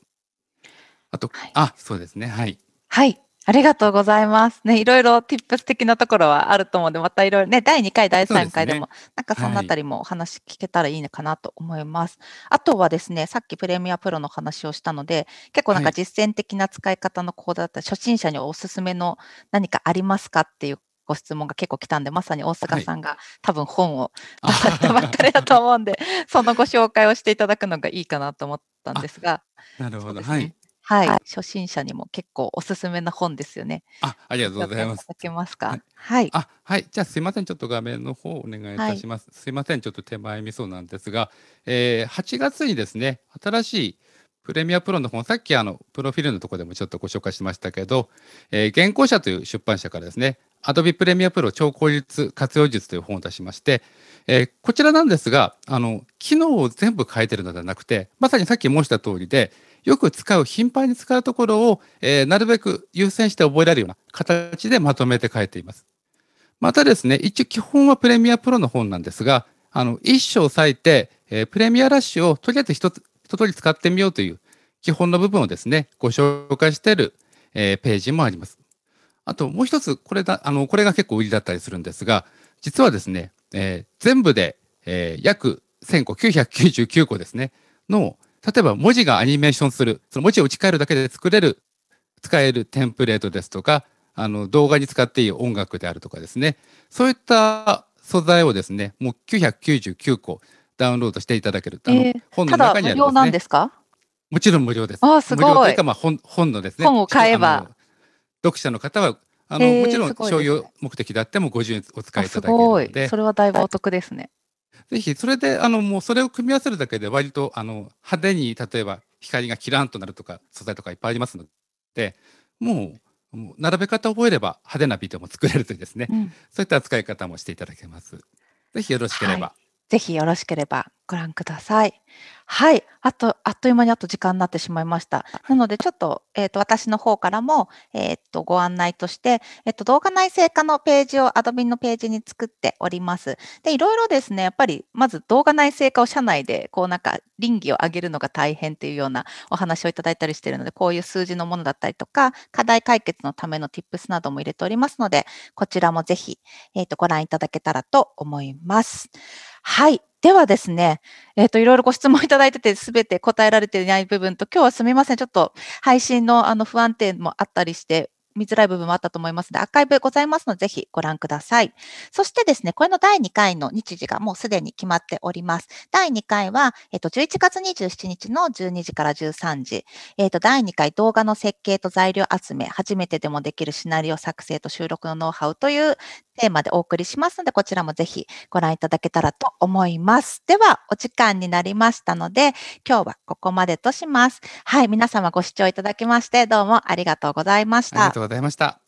あと、はい、あ、そうですね、はい。はい。ありがとうございます。ね、いろいろティップス的なところはあると思うので、またいろいろね、第2回、第3回でも、でね、なんかそのあたりもお話聞けたらいいのかなと思います。はい、あとはですね、さっきプレミアプロの話をしたので、結構なんか実践的な使い方の講座だったら、はい、初心者におすすめの何かありますかっていうご質問が結構来たんで、まさに大阪さんが、多分本を出されたばっかりだと思うんで、そのご紹介をしていただくのがいいかなと思ったんですが。なるほど、ね、はい。はい、はい、初心者にも結構おすすめな本ですよね。あ、ありがとうございます。けますか。はい。あ、はい。じゃあすいません、ちょっと画面の方お願いいたします。はい、すいません、ちょっと手前味噌なんですが、えー、8月にですね、新しいプレミアプロの本、さっきあのプロフィールのとこでもちょっとご紹介しましたけど、えー、原稿者という出版社からですね、Adobe プレミアプロ超効率活用術という本を出しまして、えー、こちらなんですが、あの、機能を全部変えてるのではなくて、まさにさっき申した通りで、よく使う、頻繁に使うところを、えー、なるべく優先して覚えられるような形でまとめて書いています。またですね、一応基本はプレミアプロの本なんですが、あの、一章割いて、えー、プレミアラッシュをとりあえず一つ、一通り使ってみようという基本の部分をですね、ご紹介している、えー、ページもあります。あともう一つ、これだ、あの、これが結構売りだったりするんですが、実はですね、えー、全部で、えー、約1000個、999個ですね、の、例えば文字がアニメーションする、その文字を打ち替えるだけで作れる、使えるテンプレートですとか、あの動画に使っていい音楽であるとかですね、そういった素材をですね、もう999個ダウンロードしていただける。えー、本の中にあります、ね、無料なんですかもちろん無料です。あすごい。無料というか、まあ本、本のですね。本を買えば。読者の方は、あの、もちろん商用目的であっても50円お使いいただけるので。それはだいぶお得ですね。ぜひ、それで、あの、もうそれを組み合わせるだけで、割と、あの、派手に、例えば、光がキラーンとなるとか、素材とかいっぱいありますので、もう、もう並べ方を覚えれば派手なビデオも作れるというですね、うん、そういった扱い方もしていただけます。ぜひよろしければ。はい、ぜひよろしければご覧ください。はい。あと、あっという間にあと時間になってしまいました。なので、ちょっと、えっ、ー、と、私の方からも、えっ、ー、と、ご案内として、えっ、ー、と、動画内製化のページをアドミンのページに作っております。で、いろいろですね、やっぱり、まず動画内製化を社内で、こう、なんか、倫理を上げるのが大変っていうようなお話をいただいたりしているので、こういう数字のものだったりとか、課題解決のための Tips なども入れておりますので、こちらもぜひ、えっ、と、ご覧いただけたらと思います。はい。ではですね、えっ、ー、と、いろいろご質問いただいてて、すべて答えられていない部分と、今日はすみません、ちょっと配信のあの不安定もあったりして、見づらい部分もあったと思いますので、アーカイブございますので、ぜひご覧ください。そしてですね、これの第2回の日時がもうすでに決まっております。第2回は、えっと、11月27日の12時から13時、えっと、第2回動画の設計と材料集め、初めてでもできるシナリオ作成と収録のノウハウというテーマでお送りしますので、こちらもぜひご覧いただけたらと思います。では、お時間になりましたので、今日はここまでとします。はい、皆様ご視聴いただきまして、どうもありがとうございました。ございました。